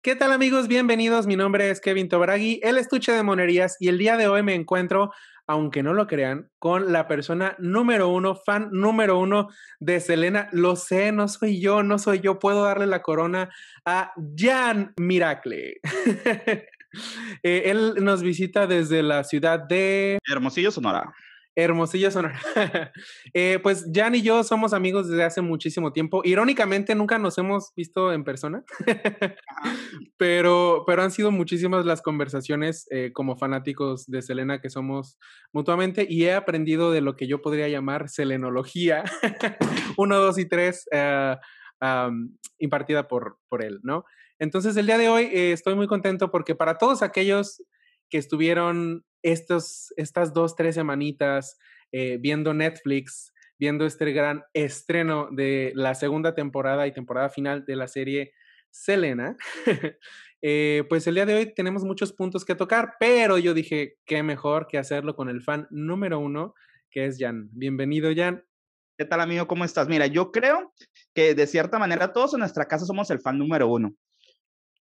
¿Qué tal amigos? Bienvenidos. Mi nombre es Kevin Tobragi, el estuche de monerías y el día de hoy me encuentro, aunque no lo crean, con la persona número uno, fan número uno de Selena. Lo sé, no soy yo, no soy yo. Puedo darle la corona a Jan Miracle. Eh, él nos visita desde la ciudad de... Hermosillo, Sonora. Hermosillo sonar eh, pues Jan y yo somos amigos desde hace muchísimo tiempo. Irónicamente nunca nos hemos visto en persona, pero, pero han sido muchísimas las conversaciones eh, como fanáticos de Selena que somos mutuamente y he aprendido de lo que yo podría llamar selenología, uno, dos y tres, eh, impartida por, por él, ¿no? Entonces el día de hoy estoy muy contento porque para todos aquellos que estuvieron estos, estas dos, tres semanitas eh, viendo Netflix, viendo este gran estreno de la segunda temporada y temporada final de la serie Selena, eh, pues el día de hoy tenemos muchos puntos que tocar, pero yo dije, qué mejor que hacerlo con el fan número uno, que es Jan. Bienvenido, Jan. ¿Qué tal, amigo? ¿Cómo estás? Mira, yo creo que de cierta manera todos en nuestra casa somos el fan número uno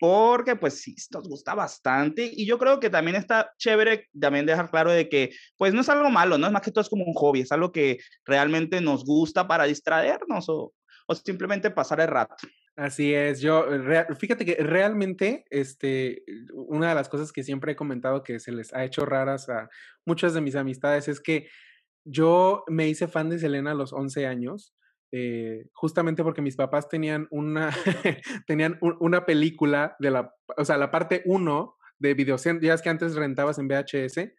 porque pues sí, nos gusta bastante y yo creo que también está chévere también dejar claro de que pues no es algo malo, no es más que todo es como un hobby, es algo que realmente nos gusta para distraernos o, o simplemente pasar el rato. Así es, yo, eh, fíjate que realmente, este, una de las cosas que siempre he comentado que se les ha hecho raras a muchas de mis amistades es que yo me hice fan de Selena a los 11 años, eh, justamente porque mis papás tenían una, tenían una película de la, o sea, la parte 1 de videocentro, ya es que antes rentabas en VHS,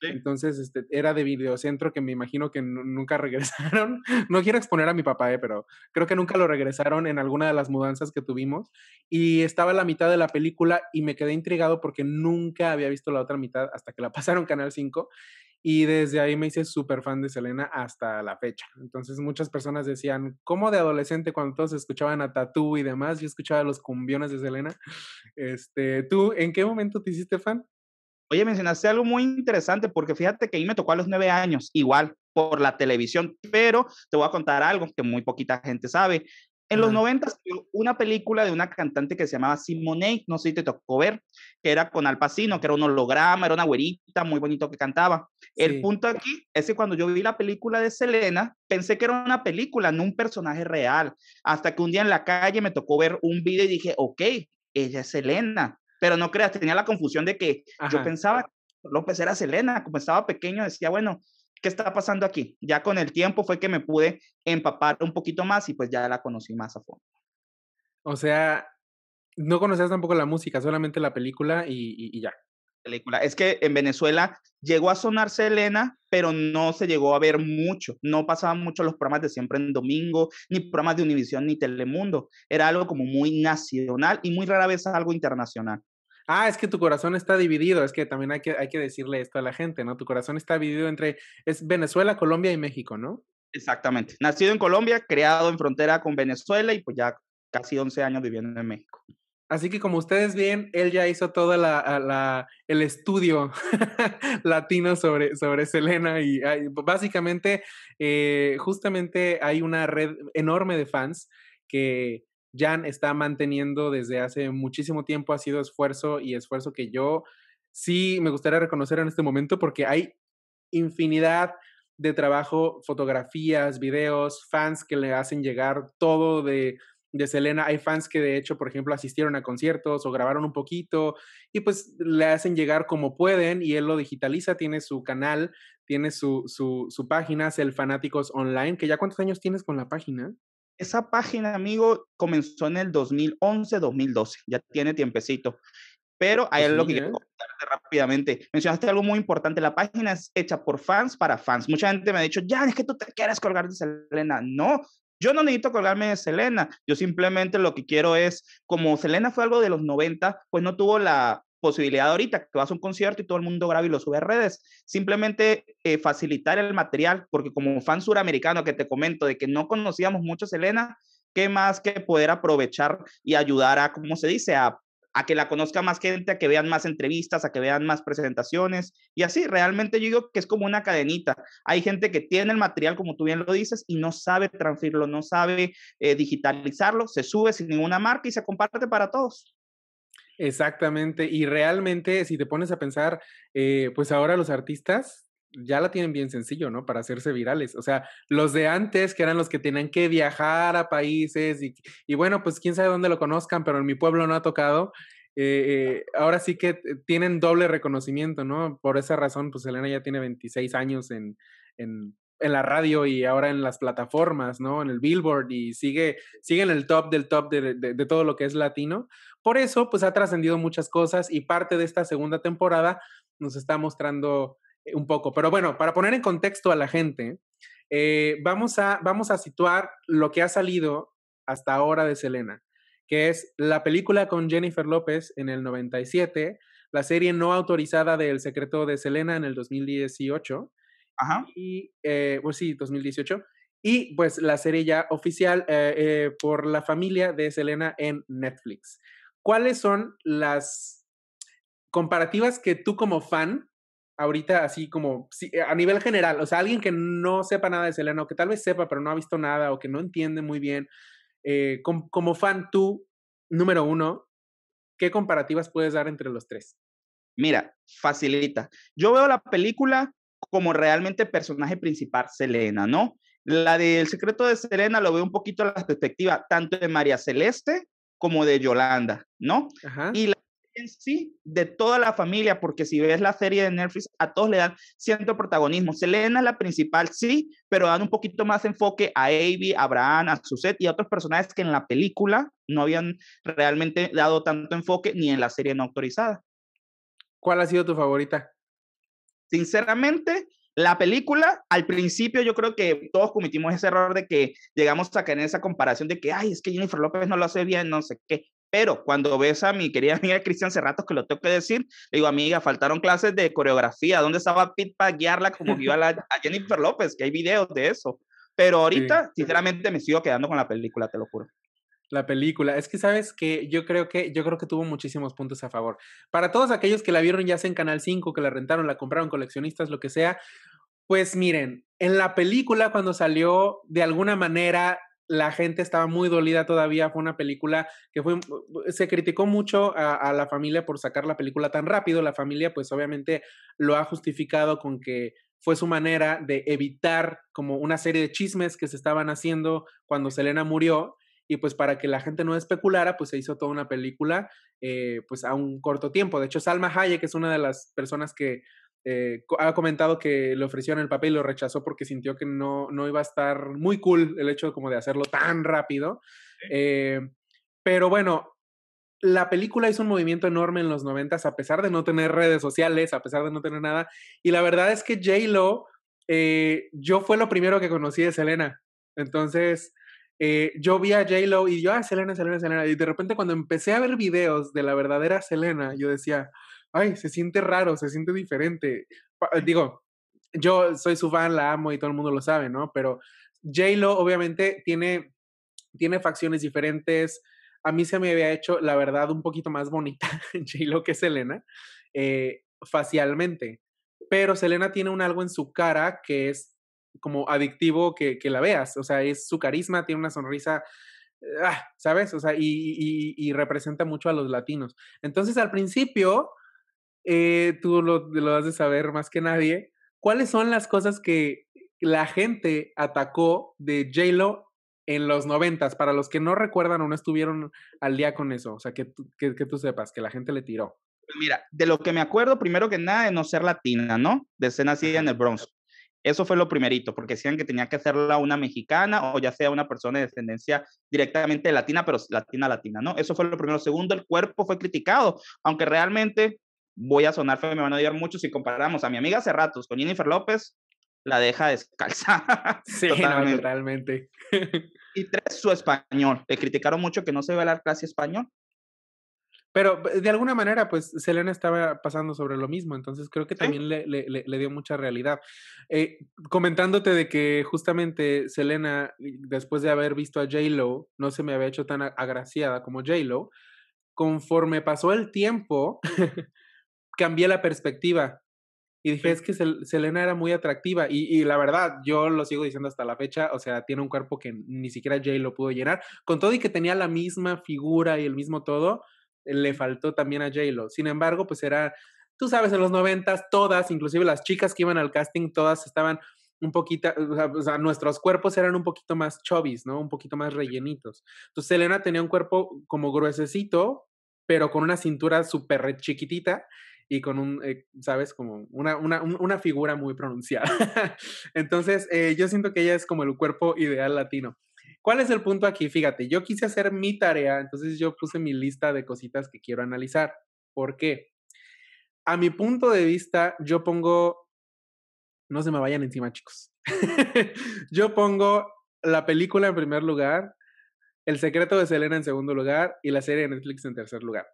entonces este, era de videocentro que me imagino que nunca regresaron, no quiero exponer a mi papá, eh, pero creo que nunca lo regresaron en alguna de las mudanzas que tuvimos, y estaba la mitad de la película y me quedé intrigado porque nunca había visto la otra mitad hasta que la pasaron Canal 5, y desde ahí me hice súper fan de Selena hasta la fecha. Entonces muchas personas decían, ¿cómo de adolescente cuando todos escuchaban a Tatú y demás? Yo escuchaba los cumbiones de Selena. Este, ¿Tú en qué momento te hiciste fan? Oye, mencionaste algo muy interesante porque fíjate que ahí me tocó a los nueve años, igual por la televisión, pero te voy a contar algo que muy poquita gente sabe. En los 90 una película de una cantante que se llamaba Simone, no sé si te tocó ver, que era con Al Pacino, que era un holograma, era una güerita muy bonito que cantaba. El punto aquí es que cuando yo vi la película de Selena, pensé que era una película, no un personaje real. Hasta que un día en la calle me tocó ver un video y dije, ok, ella es Selena. Pero no creas, tenía la confusión de que yo pensaba que López era Selena, como estaba pequeño, decía, bueno, ¿qué está pasando aquí? Ya con el tiempo fue que me pude empapar un poquito más y pues ya la conocí más a fondo. O sea, no conocías tampoco la música, solamente la película y, y, y ya. Película. Es que en Venezuela llegó a sonar Selena, pero no se llegó a ver mucho. No pasaban mucho los programas de siempre en domingo, ni programas de Univisión ni Telemundo. Era algo como muy nacional y muy rara vez algo internacional ah, es que tu corazón está dividido, es que también hay que, hay que decirle esto a la gente, ¿no? Tu corazón está dividido entre, es Venezuela, Colombia y México, ¿no? Exactamente. Nacido en Colombia, creado en frontera con Venezuela y pues ya casi 11 años viviendo en México. Así que como ustedes ven, él ya hizo todo la, el estudio latino sobre, sobre Selena y ah, pues, básicamente, eh, justamente hay una red enorme de fans que Jan está manteniendo desde hace muchísimo tiempo, ha sido esfuerzo y esfuerzo que yo sí me gustaría reconocer en este momento porque hay infinidad de trabajo, fotografías, videos, fans que le hacen llegar todo de, de Selena. Hay fans que de hecho, por ejemplo, asistieron a conciertos o grabaron un poquito y pues le hacen llegar como pueden y él lo digitaliza, tiene su canal, tiene su, su, su página, es el Fanáticos Online, que ya cuántos años tienes con la página? Esa página, amigo, comenzó en el 2011, 2012, ya tiene tiempecito. Pero hay algo que quiero contarte rápidamente. Mencionaste algo muy importante. La página es hecha por fans para fans. Mucha gente me ha dicho, ya, es que tú te quieres colgar de Selena. No, yo no necesito colgarme de Selena. Yo simplemente lo que quiero es, como Selena fue algo de los 90, pues no tuvo la, posibilidad ahorita que vas a un concierto y todo el mundo graba y lo sube a redes. Simplemente eh, facilitar el material, porque como fan suramericano que te comento de que no conocíamos mucho a Selena, ¿qué más que poder aprovechar y ayudar a, como se dice, a, que la conozca más gente, a que vean más entrevistas, a que vean más presentaciones y así? Realmente yo digo que es como una cadenita. Hay gente que tiene el material, como tú bien lo dices, y no sabe transferirlo, no sabe eh, digitalizarlo, se sube sin ninguna marca y se comparte para todos. Exactamente, y realmente si te pones a pensar, eh, pues ahora los artistas ya la tienen bien sencillo, ¿no? Para hacerse virales. O sea, los de antes, que eran los que tenían que viajar a países y, bueno, pues quién sabe dónde lo conozcan, pero en mi pueblo no ha tocado. Eh, eh, ahora sí que tienen doble reconocimiento, ¿no? Por esa razón, pues Elena ya tiene 26 años en, en, en la radio y ahora en las plataformas, ¿no? En el Billboard y sigue, siguen en el top del top de, todo lo que es latino. Por eso, pues ha trascendido muchas cosas y parte de esta segunda temporada nos está mostrando eh, un poco. Pero bueno, para poner en contexto a la gente, eh, vamos, a, vamos a situar lo que ha salido hasta ahora de Selena, que es la película con Jennifer López en el 97, la serie no autorizada de El secreto de Selena en el 2018, Ajá. Y, eh, pues sí, 2018. Y pues la serie ya oficial eh, eh, por la familia de Selena en Netflix. ¿Cuáles son las comparativas que tú como fan, ahorita así como a nivel general, o sea, alguien que no sepa nada de Selena o que tal vez sepa pero no ha visto nada o que no entiende muy bien, como fan tú, número uno, ¿qué comparativas puedes dar entre los tres? Mira, facilita. Yo veo la película como realmente personaje principal, Selena, ¿no? La del secreto de Selena lo veo un poquito a la perspectiva tanto de María Celeste como de Yolanda, ¿no? Y la en sí de toda la familia, porque si ves la serie de Netflix, a todos le dan cierto protagonismo. Selena es la principal, sí, pero dan un poquito más enfoque a Avi, a Abraham, a Suzette y a otros personajes que en la película no habían realmente dado tanto enfoque ni en la serie no autorizada. ¿Cuál ha sido tu favorita? Sinceramente, la película, al principio yo creo que todos cometimos ese error de que llegamos a tener esa comparación de que, ay, es que Jennifer López no lo hace bien, no sé qué. Pero cuando ves a mi querida amiga Cristian Cerratos, que lo tengo que decir, le digo, amiga, faltaron clases de coreografía. ¿Dónde estaba Pete para guiarla como iba a, la, a Jennifer López? Que hay videos de eso. Pero ahorita, sinceramente, me sigo quedando con la película, te lo juro la película. Es que sabes que yo creo que yo creo que tuvo muchísimos puntos a favor. Para todos aquellos que la vieron ya sea en Canal 5, que la rentaron, la compraron coleccionistas, lo que sea, pues miren, en la película cuando salió de alguna manera la gente estaba muy dolida todavía, fue una película que fue, se criticó mucho a, a la familia por sacar la película tan rápido, la familia pues obviamente lo ha justificado con que fue su manera de evitar como una serie de chismes que se estaban haciendo cuando Selena murió y pues para que la gente no especulara, pues se hizo toda una película eh, pues a un corto tiempo. De hecho, Salma Hayek es una de las personas que eh, ha comentado que le ofrecieron el papel y lo rechazó porque sintió que no, no iba a estar muy cool el hecho como de hacerlo tan rápido. Eh, pero bueno, la película hizo un movimiento enorme en los noventas a pesar de no tener redes sociales, a pesar de no tener nada. Y la verdad es que J-Lo, yo fue lo primero que conocí de Selena. Entonces, eh, yo vi a j y yo, a ah, Selena, Selena, Selena. Y de repente cuando empecé a ver videos de la verdadera Selena, yo decía, ay, se siente raro, se siente diferente. Eh, digo, yo soy su fan, la amo y todo el mundo lo sabe, ¿no? Pero j obviamente tiene, tiene facciones diferentes. A mí se me había hecho, la verdad, un poquito más bonita J-Lo que Selena, eh, facialmente. Pero Selena tiene un algo en su cara que es como adictivo que, la veas. O sea, es su carisma, tiene una sonrisa ah, ¿sabes? O sea, y, representa mucho a los latinos. Entonces, al principio, eh, tú lo, lo has de saber más que nadie, ¿cuáles son las cosas que la gente atacó de J-Lo en los noventas? Para los que no recuerdan o no estuvieron al día con eso, o sea, que, que tú sepas, que la gente le tiró. Pues mira, de lo que me acuerdo, primero que nada, de no ser latina, ¿no? De ser nacida en el Bronx. Eso fue lo primerito, porque decían que tenía que hacerla una mexicana o ya sea una persona de descendencia directamente latina, pero latina, latina, ¿no? Eso fue lo primero. Segundo, el cuerpo fue criticado, aunque realmente voy a sonar feo, me van a odiar mucho si comparamos a mi amiga hace ratos con Jennifer López, la deja descalza. Sí, totalmente. y tres, su español. Le criticaron mucho que no se vea la clase español. Pero pues, de alguna manera, pues Selena estaba pasando sobre lo mismo, entonces creo que también le, le, le, dio mucha realidad. Eh, comentándote de que justamente Selena, después de haber visto a J-Lo, no se me había hecho tan agraciada como J-Lo, conforme pasó el tiempo, cambié la perspectiva. Y dije, es que Selena era muy atractiva. Y, y, la verdad, yo lo sigo diciendo hasta la fecha. O sea, tiene un cuerpo que ni siquiera Jay lo pudo llenar. Con todo y que tenía la misma figura y el mismo todo, le faltó también a j Sin embargo, pues era, tú sabes, en los noventas todas, inclusive las chicas que iban al casting, todas estaban un poquito, o sea, nuestros cuerpos eran un poquito más chubbies, ¿no? Un poquito más rellenitos. Entonces, Selena tenía un cuerpo como gruesecito, pero con una cintura súper chiquitita y con un, eh, ¿sabes? Como una, figura muy pronunciada. Entonces, eh, yo siento que ella es como el cuerpo ideal latino. ¿Cuál es el punto aquí? Fíjate, yo quise hacer mi tarea, entonces yo puse mi lista de cositas que quiero analizar. ¿Por qué? A mi punto de vista, yo pongo, no se me vayan encima, chicos. yo pongo la película en primer lugar, El secreto de Selena en segundo lugar y la serie de Netflix en tercer lugar.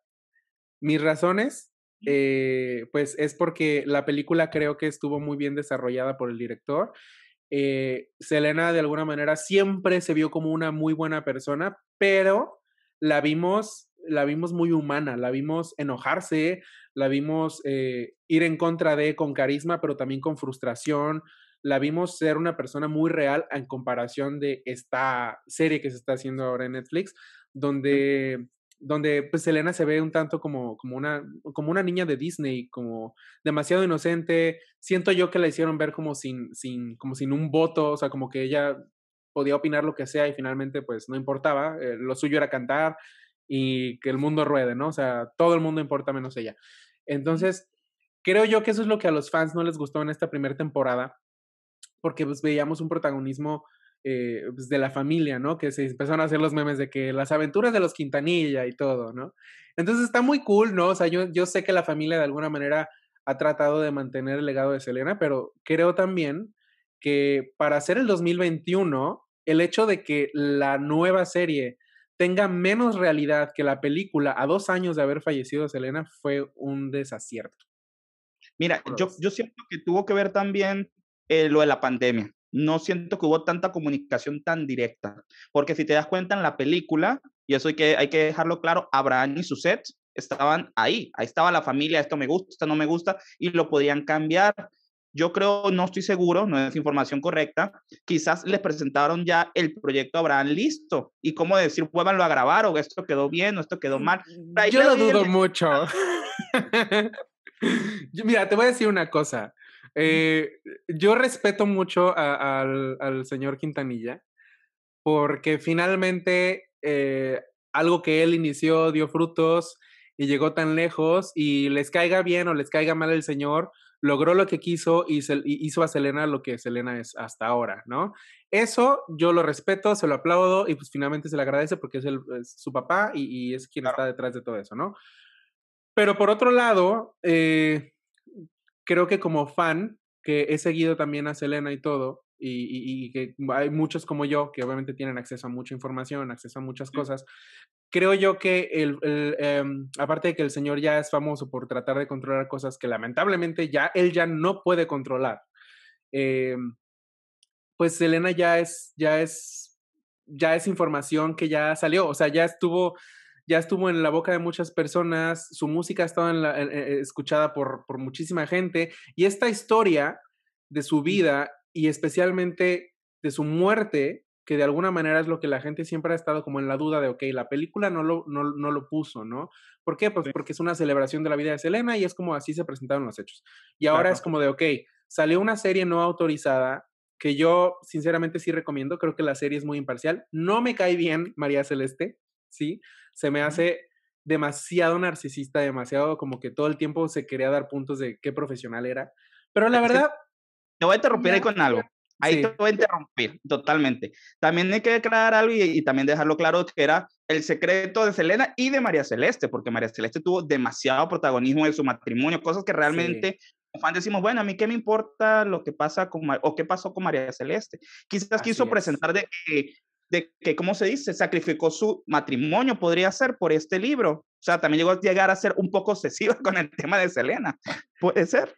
Mis razones, eh, pues es porque la película creo que estuvo muy bien desarrollada por el director eh, Selena de alguna manera siempre se vio como una muy buena persona, pero la vimos, la vimos muy humana, la vimos enojarse, la vimos eh, ir en contra de con carisma, pero también con frustración. La vimos ser una persona muy real en comparación de esta serie que se está haciendo ahora en Netflix, donde donde pues Selena se ve un tanto como, como, una, como una niña de Disney, como demasiado inocente. Siento yo que la hicieron ver como sin, sin, como sin un voto, o sea, como que ella podía opinar lo que sea y finalmente pues no importaba, eh, lo suyo era cantar y que el mundo ruede, ¿no? O sea, todo el mundo importa menos ella. Entonces, creo yo que eso es lo que a los fans no les gustó en esta primera temporada, porque pues, veíamos un protagonismo eh, pues, de la familia, ¿no? Que se empezaron a hacer los memes de que las aventuras de los Quintanilla y todo, ¿no? Entonces está muy cool, ¿no? O sea, yo, sé que la familia de alguna manera ha tratado de mantener el legado de Selena, pero creo también que para hacer el 2021, el hecho de que la nueva serie tenga menos realidad que la película a dos años de haber fallecido Selena fue un desacierto. Mira, yo, yo siento que tuvo que ver también eh, lo de la pandemia no siento que hubo tanta comunicación tan directa, porque si te das cuenta en la película, y eso hay que, hay que dejarlo claro, Abraham y suset estaban ahí, ahí estaba la familia, esto me gusta, esto no me gusta, y lo podían cambiar. Yo creo, no estoy seguro, no es información correcta, quizás les presentaron ya el proyecto Abraham listo, y cómo decir, vuelvanlo a grabar, o esto quedó bien, o esto quedó mm, mal. Yo lo dudo mucho. Mira, te voy a decir una cosa. Eh, yo respeto mucho al, señor Quintanilla porque finalmente eh, algo que él inició dio frutos y llegó tan lejos y les caiga bien o les caiga mal el señor, logró lo que quiso y, hizo a Selena lo que Selena es hasta ahora, ¿no? Eso yo lo respeto, se lo aplaudo y pues finalmente se le agradece porque es, su papá y, es quien está detrás de todo eso, ¿no? Pero por otro lado, eh, creo que como fan, que he seguido también a Selena y todo, y, que hay muchos como yo que obviamente tienen acceso a mucha información, acceso a muchas cosas. Creo yo que, el, em, aparte de que el señor ya es famoso por tratar de controlar cosas que lamentablemente ya él ya no puede controlar, em, pues Selena ya es, ya es, ya es información que ya salió, o sea, ya estuvo ya estuvo en la boca de muchas personas, su música ha estado eh, escuchada por, muchísima gente y esta historia de su vida y especialmente de su muerte, que de alguna manera es lo que la gente siempre ha estado como en la duda de, ok, la película no lo, no, lo puso, ¿no? ¿Por qué? Pues porque es una celebración de la vida de Selena y es como así se presentaron los hechos. Y ahora es como de, ok, salió una serie no autorizada que yo sinceramente sí recomiendo, creo que la serie es muy imparcial. No me cae bien María Celeste, ¿sí? Se me hace demasiado narcisista, demasiado como que todo el tiempo se quería dar puntos de qué profesional era. Pero la verdad... Te voy a interrumpir ahí con algo. Ahí te voy a interrumpir totalmente. También hay que declarar algo y, también dejarlo claro que era el secreto de Selena y de María Celeste, porque María Celeste tuvo demasiado protagonismo en su matrimonio, cosas que realmente decimos, bueno, a mí qué me importa lo que pasa con o qué pasó con María Celeste. Quizás quiso presentar de de que, ¿cómo se dice? Sacrificó su matrimonio, podría ser, por este libro. O sea, también llegó a llegar a ser un poco obsesiva con el tema de Selena. Puede ser.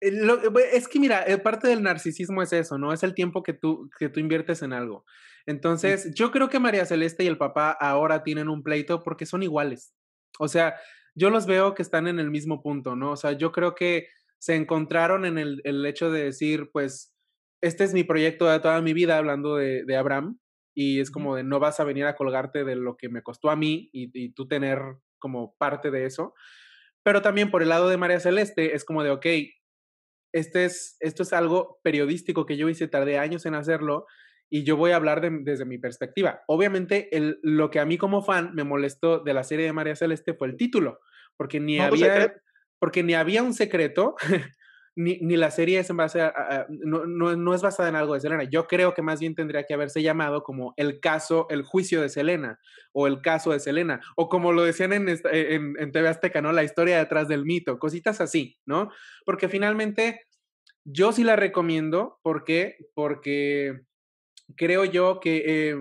Eh, eh, es que mira, eh, parte del narcisismo es eso, ¿no? Es el tiempo que tú, que tú inviertes en algo. Entonces, yo creo que María Celeste y el papá ahora tienen un pleito porque son iguales. O sea, yo los veo que están en el mismo punto, ¿no? O sea, yo creo que se encontraron en el, hecho de decir, pues, este es mi proyecto de toda mi vida, hablando de Abraham, y es como de no vas a venir a colgarte de lo que me costó a mí y, tú tener como parte de eso. Pero también por el lado de María Celeste es como de, ok, este es, esto es algo periodístico que yo hice, tardé años en hacerlo y yo voy a hablar desde mi perspectiva. Obviamente, el, lo que a mí como fan me molestó de la serie de María Celeste fue el título, porque ni, había, porque ni había un secreto, ni, ni, la serie es en base no, no, es basada en algo de Selena. Yo creo que más bien tendría que haberse llamado como el caso, el juicio de Selena, o el caso de Selena, o como lo decían en, TV e, Azteca, ¿no? La historia detrás del mito, cositas así, ¿no? Porque finalmente yo sí la recomiendo, ¿por qué? Porque creo yo que eh,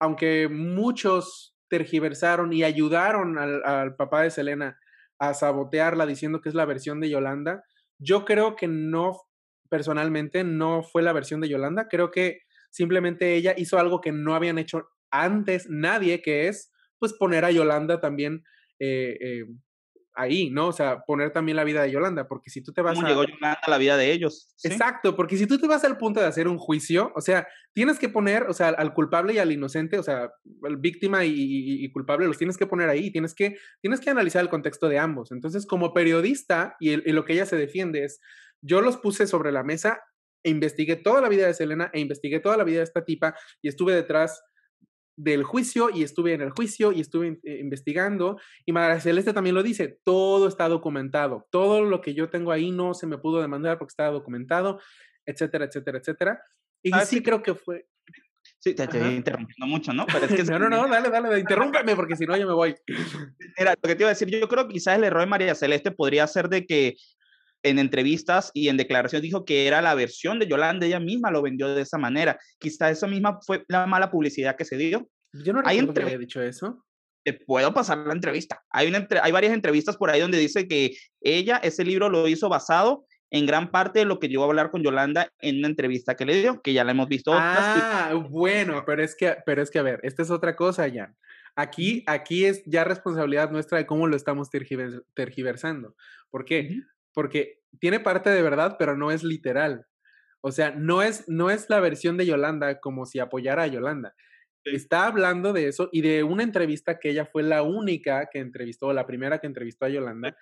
aunque muchos tergiversaron y ayudaron al, al papá de Selena a sabotearla diciendo que es la versión de Yolanda, yo creo que no, personalmente, no fue la versión de Yolanda. Creo que simplemente ella hizo algo que no habían hecho antes nadie, que es pues poner a Yolanda también eh, eh, ahí, ¿no? O sea, poner también la vida de Yolanda, porque si tú te vas a... llegó Yolanda a la vida de ellos? Exacto, porque si tú te vas al punto de hacer un juicio, o sea, tienes que poner, o sea, al culpable y al inocente, o sea, al víctima y, culpable, los tienes que poner ahí, tienes que, tienes que analizar el contexto de ambos. Entonces, como periodista, y, y lo que ella se defiende es, yo los puse sobre la mesa e investigué toda la vida de Selena e investigué toda la vida de esta tipa y estuve detrás del juicio y estuve en el juicio y estuve eh, investigando y María Celeste también lo dice, todo está documentado, todo lo que yo tengo ahí no se me pudo demandar porque estaba documentado, etcétera, etcétera, etcétera. Y así ah, creo que fue... Sí, te estoy interrumpiendo mucho, ¿no? Pero no, no, dale, dale, interrúmpeme porque si no yo me voy. era lo que te iba a decir, yo creo que quizás el error de María Celeste podría ser de que en entrevistas y en declaraciones dijo que era la versión de Yolanda, ella misma lo vendió de esa manera. Quizá esa misma fue la mala publicidad que se dio. Yo no recuerdo que había dicho eso. Te puedo pasar la entrevista. Hay, una hay varias entrevistas por ahí donde dice que ella, ese libro lo hizo basado en gran parte de lo que llegó a hablar con Yolanda en una entrevista que le dio, que ya la hemos visto. Ah, bueno, pero es que, pero es que a ver, esta es otra cosa, Jan. Aquí, aquí es ya responsabilidad nuestra de cómo lo estamos tergiversando. ¿Por qué? porque tiene parte de verdad, pero no es literal. O sea, no es, no es la versión de Yolanda como si apoyara a Yolanda. Está hablando de eso y de una entrevista que ella fue la única que entrevistó, la primera que entrevistó a Yolanda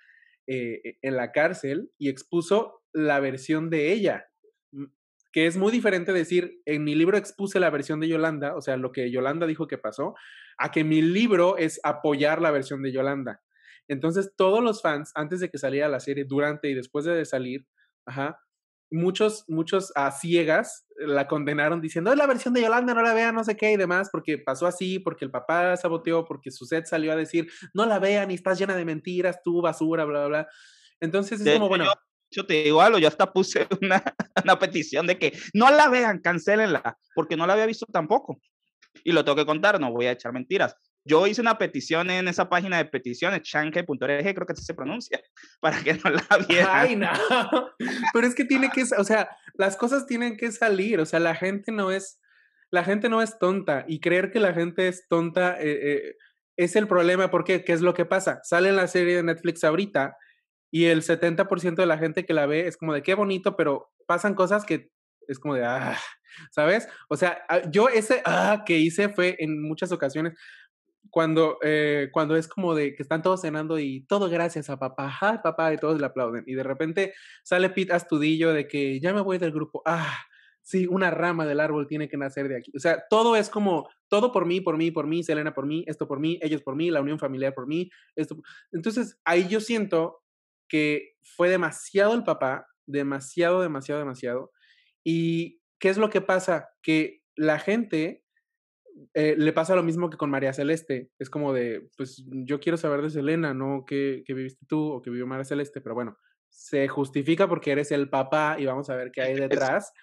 eh, e, en la cárcel y expuso la versión de ella, mm, que es muy diferente decir, en mi libro expuse la versión de Yolanda, o sea, lo que Yolanda dijo que pasó, a que mi libro es apoyar la versión de Yolanda. Entonces, todos los fans, antes de que saliera la serie, durante y después de salir, muchos, muchos a ciegas eh, la condenaron diciendo, es la versión de Yolanda, no la vean, no sé qué y demás, porque pasó así, porque el papá saboteó, porque su salió a decir, no la vean y estás llena de mentiras, tú basura, bla, bla, bla. Entonces es como, bueno. Yo, te digo algo, yo hasta puse una, una petición de que no la vean, cancelenla, porque no la había visto tampoco. Y lo tengo que contar, no voy a echar mentiras. Yo hice una petición en esa página de peticiones, chanke.org, creo que así se pronuncia, para que no la vieran. Ay, no. Pero es que tiene que, o sea, las cosas tienen que salir, o sea, la gente no es, la gente no es tonta y creer que la gente es tonta eh, eh, es el problema, porque ¿qué es lo que pasa? Sale la serie de Netflix ahorita y el 70% de la gente que la ve es como de qué bonito, pero pasan cosas que es como de, ah, ¿sabes? O sea, ah, yo ese ah que hice fue en muchas ocasiones cuando, eh, cuando es como de que están todos cenando y todo gracias a papá, papá, y todos le aplauden. Y de repente sale Pete Astudillo de que ya me voy del grupo, ah, sí, una rama del árbol tiene que nacer de aquí. O sea, todo es como, todo por mí, por mí, por mí, Selena por mí, esto por mí, ellos por mí, la unión familiar por mí. Esto. Entonces, ahí yo siento que fue demasiado el papá, demasiado, demasiado, demasiado. ¿Y qué es lo que pasa? Que la gente eh, le pasa lo mismo que con María Celeste. Es como de, pues yo quiero saber de Selena, no qué viviste tú o qué vivió María Celeste, pero bueno, se justifica porque eres el papá y vamos a ver qué hay detrás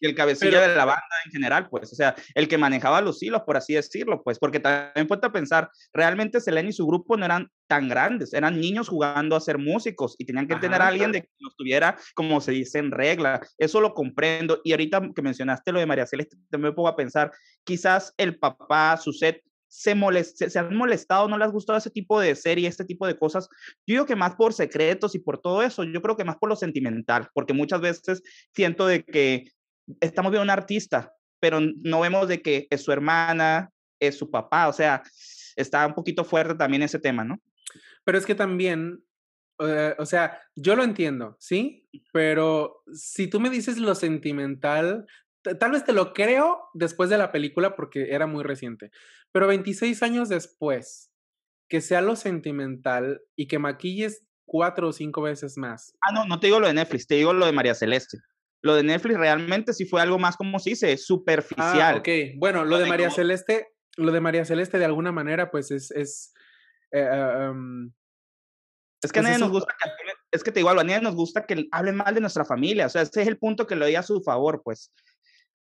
y el cabecilla de la banda en general, pues, o sea, el que manejaba los hilos, por así decirlo, pues, porque también puedo pensar, realmente Selena y su grupo no eran tan grandes, eran niños jugando a ser músicos y tenían que tener a alguien de que los tuviera, como se dice, en regla. Eso lo comprendo. Y ahorita que mencionaste lo de María Celeste, también me pongo a pensar, quizás el papá, su set, se, se, han molestado, no les ha gustado ese tipo de serie, este tipo de cosas. Yo digo que más por secretos y por todo eso, yo creo que más por lo sentimental, porque muchas veces siento de que estamos viendo un artista, pero no vemos de que es su hermana, es su papá, o sea, está un poquito fuerte también ese tema, ¿no? Pero es que también, eh, o sea, yo lo entiendo, ¿sí? Pero si tú me dices lo sentimental, tal vez te lo creo después de la película porque era muy reciente, pero 26 años después, que sea lo sentimental y que maquilles cuatro o cinco veces más. Ah, no, no te digo lo de Netflix, te digo lo de María Celeste. Lo de Netflix realmente sí fue algo más, como se dice, superficial. Ah, ok, bueno, lo, de, María Celeste, lo de María Celeste de alguna manera, pues es... Es, eh, ah, es que a pues, nadie nos gusta que es que te igual, a nadie nos gusta que hablen mal de nuestra familia, o sea, ese es el punto que lo doy a su favor, pues.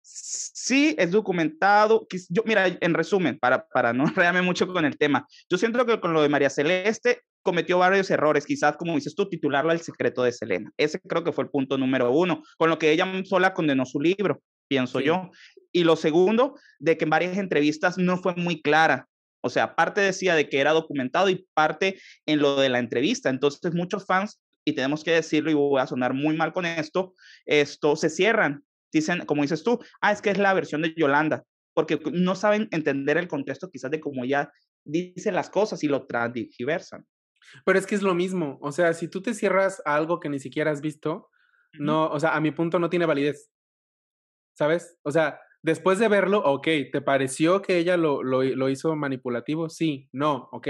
Sí, es documentado. Yo, mira, en resumen, para, para no rearme mucho con el tema, yo siento que con lo de María Celeste cometió varios errores, quizás como dices tú, titularlo El secreto de Selena. Ese creo que fue el punto número uno, con lo que ella sola condenó su libro, pienso yo. Y lo segundo, de que en varias entrevistas no fue muy clara. O sea, parte decía de que era documentado y parte en lo de la entrevista. Entonces, muchos fans, y tenemos que decirlo, y voy a sonar muy mal con esto, esto se cierran. Dicen, como dices tú, ah, es que es la versión de Yolanda, porque no saben entender el contexto quizás de cómo ella dice las cosas y lo transdiversan. Pero es que es lo mismo, o sea, si tú te cierras a algo que ni siquiera has visto, no, o sea, a mi punto no tiene validez, ¿sabes? O sea, después de verlo, ok, ¿te pareció que ella lo, lo, lo, hizo manipulativo? Sí, no, ok.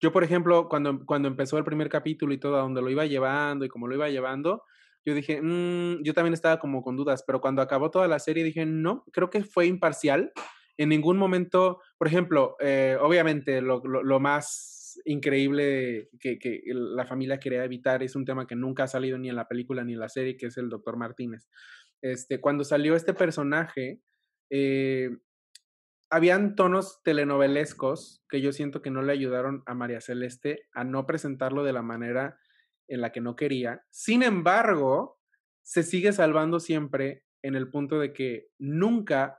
Yo, por ejemplo, cuando, cuando empezó el primer capítulo y todo, a donde lo iba llevando y cómo lo iba llevando, yo dije, mm, yo también estaba como con dudas, pero cuando acabó toda la serie dije, no, creo que fue imparcial. En ningún momento, por ejemplo, eh, obviamente lo, lo más increíble que, la familia quería evitar. Es un tema que nunca ha salido ni en la película ni en la serie, que es el doctor Martínez. Este, cuando salió este personaje, eh, habían tonos telenovelescos que yo siento que no le ayudaron a María Celeste a no presentarlo de la manera en la que no quería. Sin embargo, se sigue salvando siempre en el punto de que nunca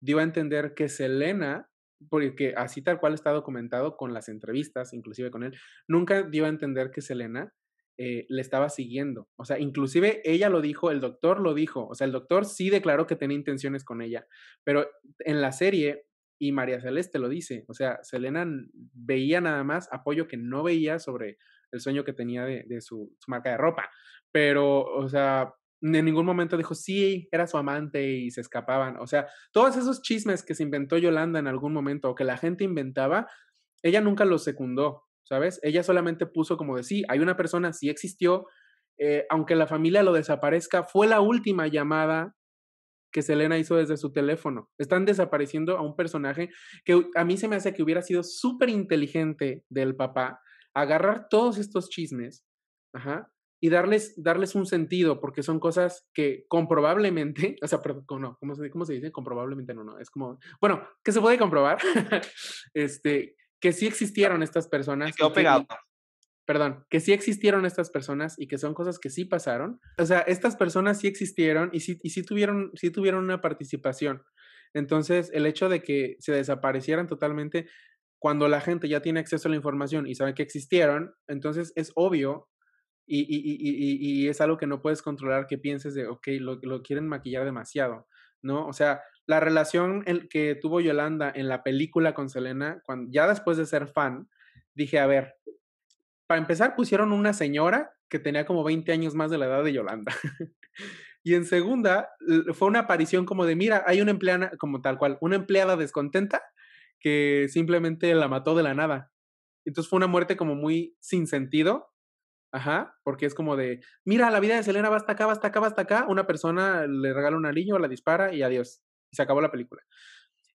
dio a entender que Selena porque así tal cual está documentado con las entrevistas, inclusive con él, nunca dio a entender que Selena eh, le estaba siguiendo. O sea, inclusive ella lo dijo, el doctor lo dijo. O sea, el doctor sí declaró que tenía intenciones con ella, pero en la serie, y María Celeste lo dice, o sea, Selena veía nada más apoyo que no veía sobre el sueño que tenía de, su marca de ropa. Pero, o sea, en ningún momento dijo, sí, era su amante y se escapaban. O sea, todos esos chismes que se inventó Yolanda en algún momento o que la gente inventaba, ella nunca los secundó, ¿sabes? Ella solamente puso como de, sí, hay una persona, sí existió, eh, aunque la familia lo desaparezca, fue la última llamada que Selena hizo desde su teléfono. Están desapareciendo a un personaje que a mí se me hace que hubiera sido súper inteligente del papá agarrar todos estos chismes, ajá, y darles, darles un sentido, porque son cosas que comprobablemente, o sea, perdón, ¿cómo se, dice? Comprobablemente no, no, es como, bueno, que se puede comprobar, este, que sí existieron estas personas. Quedó pegado. perdón, que sí existieron estas personas y que son cosas que sí pasaron. O sea, estas personas sí existieron y sí, sí, tuvieron, sí tuvieron una participación. Entonces, el hecho de que se desaparecieran totalmente cuando la gente ya tiene acceso a la información y sabe que existieron, entonces es obvio y, es algo que no puedes controlar que pienses de, ok, lo, quieren maquillar demasiado, ¿no? O sea, la relación el que tuvo Yolanda en la película con Selena, cuando, ya después de ser fan, dije, a ver, para empezar pusieron una señora que tenía como 20 años más de la edad de Yolanda. y en segunda, fue una aparición como de, mira, hay una empleada, como tal cual, una empleada descontenta que simplemente la mató de la nada. Entonces fue una muerte como muy sin sentido, Ajá, porque es como de, mira, la vida de Selena va hasta acá, va hasta acá, va hasta acá. Una persona le regala un anillo, la dispara y adiós. Y se acabó la película.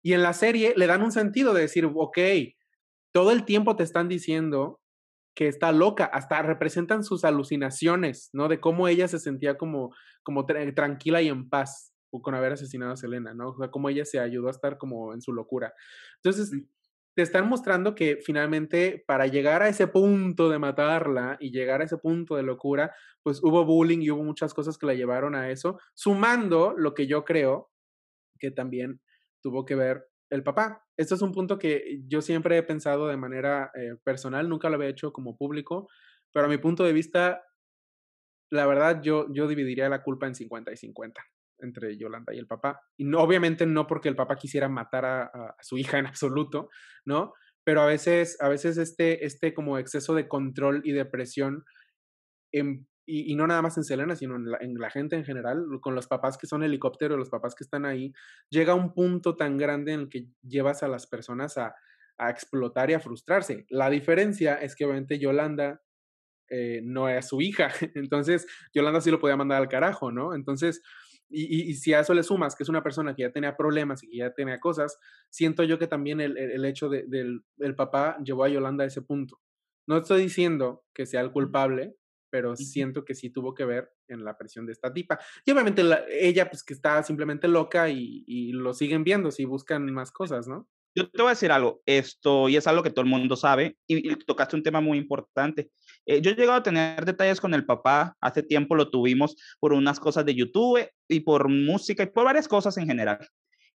Y en la serie le dan un sentido de decir, ok, todo el tiempo te están diciendo que está loca, hasta representan sus alucinaciones, ¿no? De cómo ella se sentía como, como tranquila y en paz con haber asesinado a Selena, ¿no? O sea, cómo ella se ayudó a estar como en su locura. Entonces, te están mostrando que finalmente para llegar a ese punto de matarla y llegar a ese punto de locura, pues hubo bullying y hubo muchas cosas que la llevaron a eso, sumando lo que yo creo que también tuvo que ver el papá. Esto es un punto que yo siempre he pensado de manera eh, personal, nunca lo había hecho como público, pero a mi punto de vista, la verdad, yo, yo dividiría la culpa en 50 y 50 entre Yolanda y el papá. Y no, obviamente no porque el papá quisiera matar a, su hija en absoluto, ¿no? Pero a veces, a veces este, este como exceso de control y de presión, y, no nada más en Selena, sino en la, gente en general, con los papás que son helicóptero, los papás que están ahí, llega a un punto tan grande en el que llevas a las personas a, a explotar y a frustrarse. La diferencia es que obviamente Yolanda eh, no es su hija, entonces Yolanda sí lo podía mandar al carajo, ¿no? Entonces, y, y, si a eso le sumas que es una persona que ya tenía problemas y que ya tenía cosas, siento yo que también el, el, hecho del el papá llevó a Yolanda a ese punto. No estoy diciendo que sea el culpable, pero siento que sí tuvo que ver en la presión de esta tipa. Y obviamente ella, pues que está simplemente loca y, y, lo siguen viendo si buscan más cosas, ¿no? Yo te voy a decir algo, esto, y es algo que todo el mundo sabe, y, tocaste un tema muy importante. Eh, yo he llegado a tener detalles con el papá, hace tiempo lo tuvimos por unas cosas de YouTube y por música y por varias cosas en general.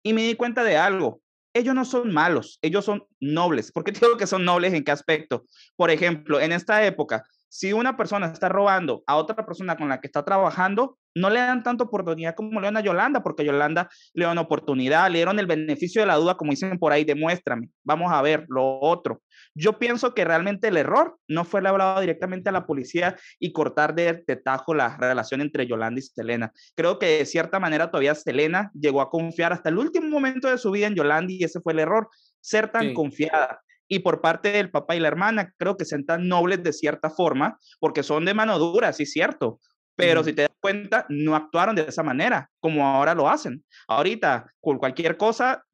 Y me di cuenta de algo, ellos no son malos, ellos son nobles. ¿Por qué digo que son nobles en qué aspecto? Por ejemplo, en esta época, si una persona está robando a otra persona con la que está trabajando, no le dan tanta oportunidad como le dan a Yolanda, porque a Yolanda le dan oportunidad, le dieron el beneficio de la duda, como dicen por ahí, demuéstrame, vamos a ver lo otro. Yo pienso que realmente el error no fue el hablado directamente a la policía y cortar de, tajo la relación entre Yolanda y Selena. Creo que de cierta manera todavía Selena llegó a confiar hasta el último momento de su vida en Yolanda y ese fue el error, ser tan confiada y por parte del papá y la hermana, creo que sean tan nobles de cierta forma, porque son de mano dura, sí, cierto. Pero si te das cuenta, no actuaron de esa manera, como ahora lo hacen. Ahorita, con cualquier cosa,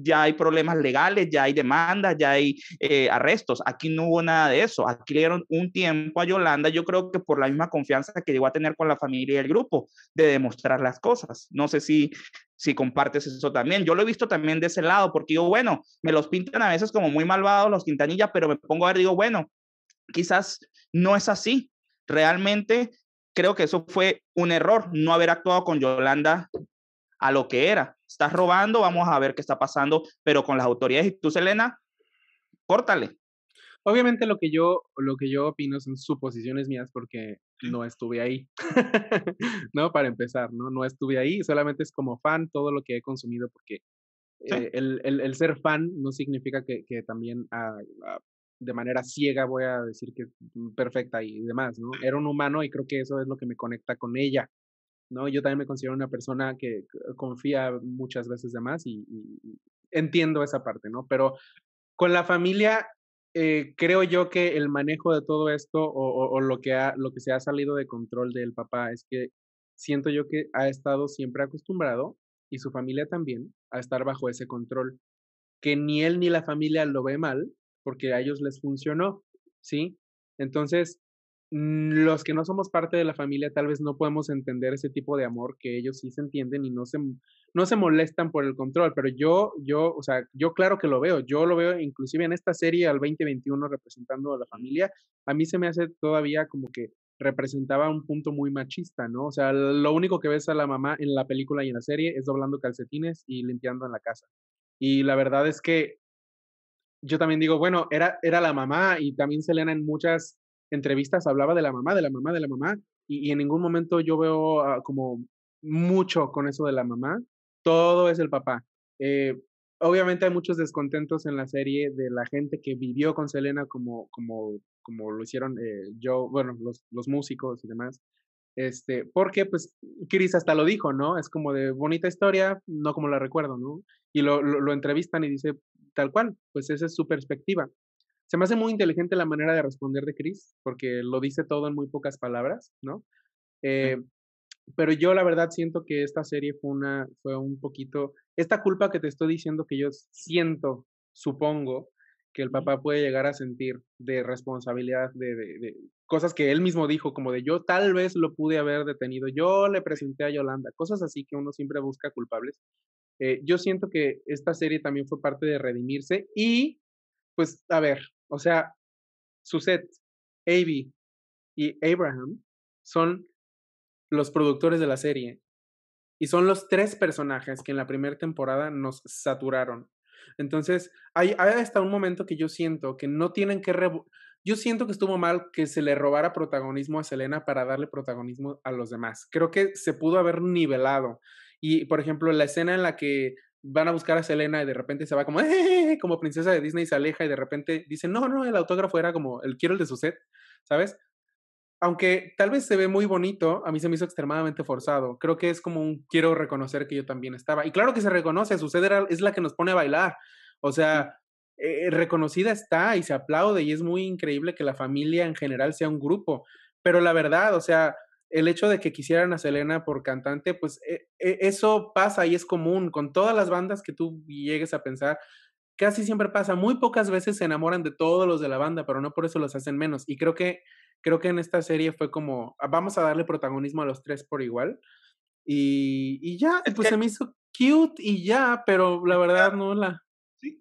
ya hay problemas legales, ya hay demandas, ya hay eh, arrestos. Aquí no hubo nada de eso. Aquí le dieron un tiempo a Yolanda, yo creo que por la misma confianza que llegó a tener con la familia y el grupo, de demostrar las cosas. No sé si, si compartes eso también. Yo lo he visto también de ese lado, porque digo, bueno, me los pintan a veces como muy malvados los Quintanilla, pero me pongo a ver, digo, bueno, quizás no es así. Realmente creo que eso fue un error, no haber actuado con Yolanda a lo que era. Estás robando, vamos a ver qué está pasando, pero con las autoridades. Y tú, Selena, córtale. Obviamente lo que yo, lo que yo opino son suposiciones mías porque no estuve ahí, ¿no? Para empezar, ¿no? No estuve ahí, solamente es como fan todo lo que he consumido porque eh, el, ser fan no significa que, también ah, ah, de manera ciega voy a decir que mm, perfecta y demás, ¿no? Mm. Era un humano y creo que eso es lo que me conecta con ella, ¿no? Yo también me considero una persona que confía muchas veces de y, entiendo esa parte, ¿no? Pero con la familia, eh, creo yo que el manejo de todo esto o, o, lo, que ha, lo que se ha salido de control del papá es que siento yo que ha estado siempre acostumbrado y su familia también a estar bajo ese control, que ni él ni la familia lo ve mal porque a ellos les funcionó, ¿sí? Entonces, Mm, los que no somos parte de la familia tal vez no podemos entender ese tipo de amor que ellos sí se entienden y no se, no se molestan por el control, pero yo, yo, o sea, yo claro que lo veo, yo lo veo inclusive en esta serie al 2021 representando a la familia, a mí se me hace todavía como que representaba un punto muy machista, ¿no? O sea, lo único que ves a la mamá en la película y en la serie es doblando calcetines y limpiando en la casa. Y la verdad es que yo también digo, bueno, era, era la mamá y también Selena en muchas entrevistas hablaba de la mamá, de la mamá, de la mamá, y, en ningún momento yo veo ah, como mucho con eso de la mamá, todo es el papá. Eh, obviamente hay muchos descontentos en la serie de la gente que vivió con Selena como, como, como lo hicieron yo, eh, bueno, los, los músicos y demás. Este, porque pues Chris hasta lo dijo, ¿no? Es como de bonita historia, no como la recuerdo, ¿no? Y lo, lo entrevistan y dice tal cual, pues esa es su perspectiva se me hace muy inteligente la manera de responder de Chris, porque lo dice todo en muy pocas palabras, ¿no? Eh, pero yo la verdad siento que esta serie fue una, fue un poquito, esta culpa que te estoy diciendo que yo siento, supongo, que el papá puede llegar a sentir de responsabilidad, de, cosas que él mismo dijo, como de yo tal vez lo pude haber detenido, yo le presenté a Yolanda, cosas así que uno siempre busca culpables. Eh, yo siento que esta serie también fue parte de redimirse y, pues, a ver, o sea, Suzette, Avi y Abraham son los productores de la serie. Y son los tres personajes que en la primera temporada nos saturaron. Entonces, hay, hay, hasta un momento que yo siento que no tienen que... Yo siento que estuvo mal que se le robara protagonismo a Selena para darle protagonismo a los demás. Creo que se pudo haber nivelado. Y, por ejemplo, la escena en la que van a buscar a Selena y de repente se va como, eh", como princesa de Disney se aleja y de repente dice... no, no, el autógrafo era como, el quiero el de su set, ¿sabes? Aunque tal vez se ve muy bonito, a mí se me hizo extremadamente forzado. Creo que es como un quiero reconocer que yo también estaba. Y claro que se reconoce, su es la que nos pone a bailar. O sea, eh, eh, reconocida está y se aplaude y es muy increíble que la familia en general sea un grupo. Pero la verdad, o sea, el hecho de que quisieran a Selena por cantante, pues eh, eh, eso pasa y es común con todas las bandas que tú llegues a pensar. Casi siempre pasa, muy pocas veces se enamoran de todos los de la banda, pero no por eso los hacen menos. Y creo que, creo que en esta serie fue como, ah, vamos a darle protagonismo a los tres por igual. Y, y ya, pues se me hizo cute y ya, pero la verdad no la...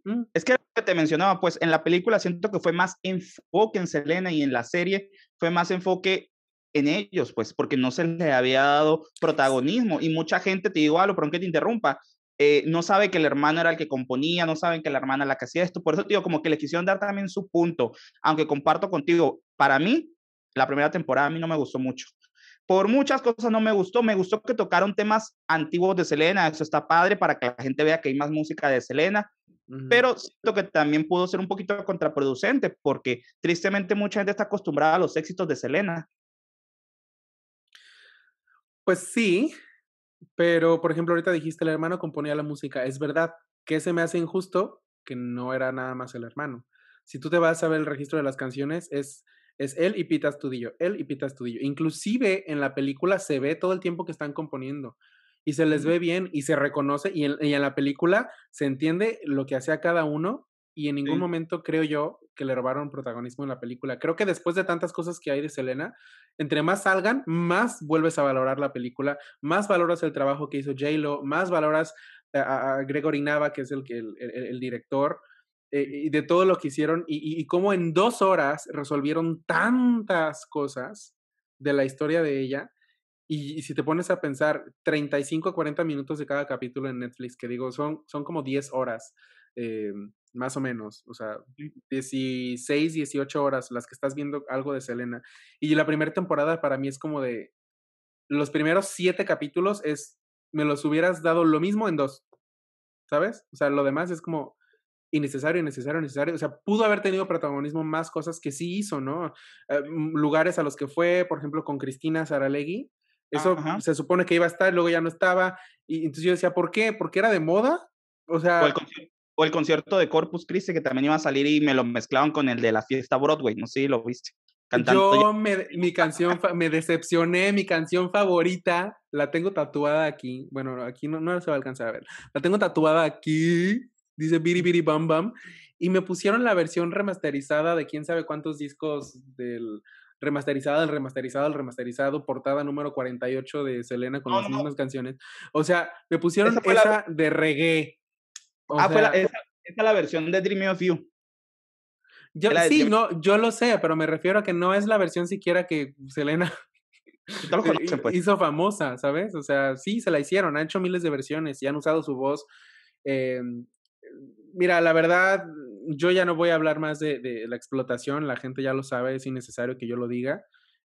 Mm. Es que te mencionaba, pues en la película siento que fue más enfoque en Selena y en la serie fue más enfoque en ellos, pues, porque no se les había dado protagonismo. Y mucha gente, te digo algo, ah, pero que te interrumpa, eh, no sabe que el hermano era el que componía, no saben que la hermana la que hacía esto. Por eso, digo, como que le quisieron dar también su punto, aunque comparto contigo, para mí, la primera temporada a mí no me gustó mucho. Por muchas cosas no me gustó, me gustó que tocaron temas antiguos de Selena, eso está padre para que la gente vea que hay más música de Selena, pero siento que también pudo ser un poquito contraproducente porque tristemente mucha gente está acostumbrada a los éxitos de Selena pues sí, pero por ejemplo, ahorita dijiste el hermano componía la música. Es verdad que se me hace injusto que no era nada más el hermano. Si tú te vas a ver el registro de las canciones, es, es él y Pita Estudillo, él y Pita Estudillo, Inclusive en la película se ve todo el tiempo que están componiendo y se les ve bien y se reconoce y en, en la película se entiende lo que hacía cada uno y en ningún momento creo yo que le robaron protagonismo en la película. Creo que después de tantas cosas que hay de Selena, entre más salgan, más vuelves a valorar la película, más valoras el trabajo que hizo J-Lo, más valoras a, Gregory Nava, que es el, que el, director, eh, y de todo lo que hicieron y, cómo en dos horas resolvieron tantas cosas de la historia de ella. Y, si te pones a pensar, 35 a 40 minutos de cada capítulo en Netflix, que digo, son, son como 10 horas. Eh, más o menos, o sea, 16, 18 horas las que estás viendo algo de Selena. Y la primera temporada para mí es como de, los primeros siete capítulos es, me los hubieras dado lo mismo en dos, ¿sabes? O sea, lo demás es como innecesario, innecesario, innecesario. O sea, pudo haber tenido protagonismo más cosas que sí hizo, ¿no? Ah, mm, lugares a los que fue, por ejemplo, con Cristina Saralegui. Ah, Eso se supone que iba a estar, luego ya no estaba. Y entonces yo decía, ¿por qué? ¿Porque era de moda? O sea, o el concierto de Corpus Christi que también iba a salir y me lo mezclaban con el de la fiesta Broadway, no sé lo viste. Cantando yo, Me, mi canción, me decepcioné, mi canción favorita, la tengo tatuada aquí, bueno, aquí no, no se va a alcanzar a ver, la tengo tatuada aquí, dice Biri Biri Bam Bam, y me pusieron la versión remasterizada de quién sabe cuántos discos del remasterizada, el remasterizado, el remasterizado, portada número 48 de Selena con las mismas canciones. O sea, me pusieron esa, de reggae ah, esa, es la versión de Dream of You. Yo, sí, no, yo lo sé, pero me refiero a que no es la versión siquiera que Selena pues. hizo famosa, ¿sabes? O sea, sí, se la hicieron, han hecho miles de versiones y han usado su voz. Eh, mira, la verdad, yo ya no voy a hablar más de, la explotación, la gente ya lo sabe, es innecesario que yo lo diga.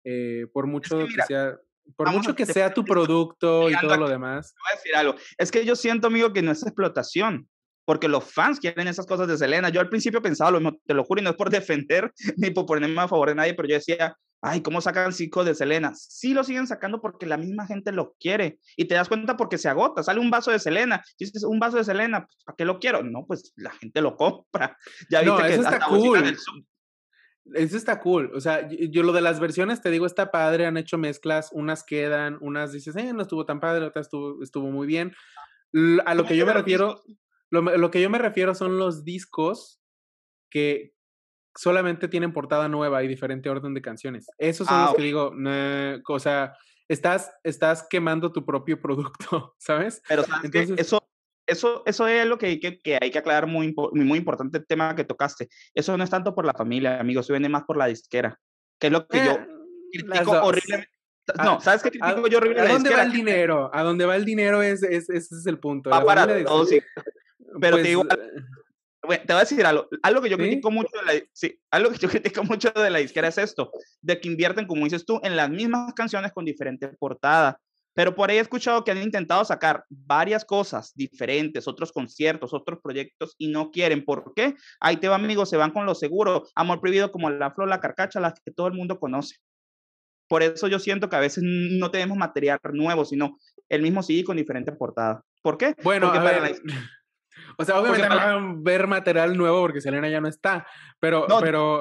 Eh, por mucho que, sea, por mucho que sea tu producto y todo lo demás. Voy a decir algo. Es que yo siento, amigo, que no es explotación porque los fans quieren esas cosas de Selena. Yo al principio pensaba te lo juro, y no es por defender ni por ponerme a favor de nadie, pero yo decía, ay, ¿cómo sacan cinco de Selena? Sí lo siguen sacando porque la misma gente lo quiere y te das cuenta porque se agota, sale un vaso de Selena, dices, un vaso de Selena, pues, ¿para qué lo quiero? No, pues la gente lo compra. Ya viste que está cool. Eso está cool. O sea, yo, lo de las versiones, te digo, está padre, han hecho mezclas, unas quedan, unas dices, eh, no estuvo tan padre, otras estuvo muy bien. A lo que yo me refiero, lo, lo que yo me refiero son los discos que solamente tienen portada nueva y diferente orden de canciones. Esos son los ah, que digo, o sea, estás, estás quemando tu propio producto, ¿sabes? Entonces, eso, eso, eso es lo que, que, que hay que aclarar, muy, muy importante el tema que tocaste. Eso no es tanto por la familia, amigos, se vende más por la disquera, que es lo que yo eh, critico horriblemente. No, ¿sabes qué critico yo horriblemente? ¿A dónde va el dinero? ¿A dónde va el dinero? Es, ese es el punto. para, sí. Pero te pues, digo, eh, te voy a decir algo, algo que yo critico mucho de la, sí, algo que yo critico mucho de la disquera es esto, de que invierten, como dices tú, en las mismas canciones con diferentes portadas. Pero por ahí he escuchado que han intentado sacar varias cosas diferentes, otros conciertos, otros proyectos y no quieren. ¿Por qué? Ahí te va, amigos, se van con lo seguro. Amor prohibido como la flor, la carcacha, las que todo el mundo conoce. Por eso yo siento que a veces no tenemos material nuevo, sino el mismo CD con diferentes portadas. ¿Por qué? Bueno, Porque ver, O sea, obviamente no van a ver material nuevo porque Selena ya no está, pero... pero...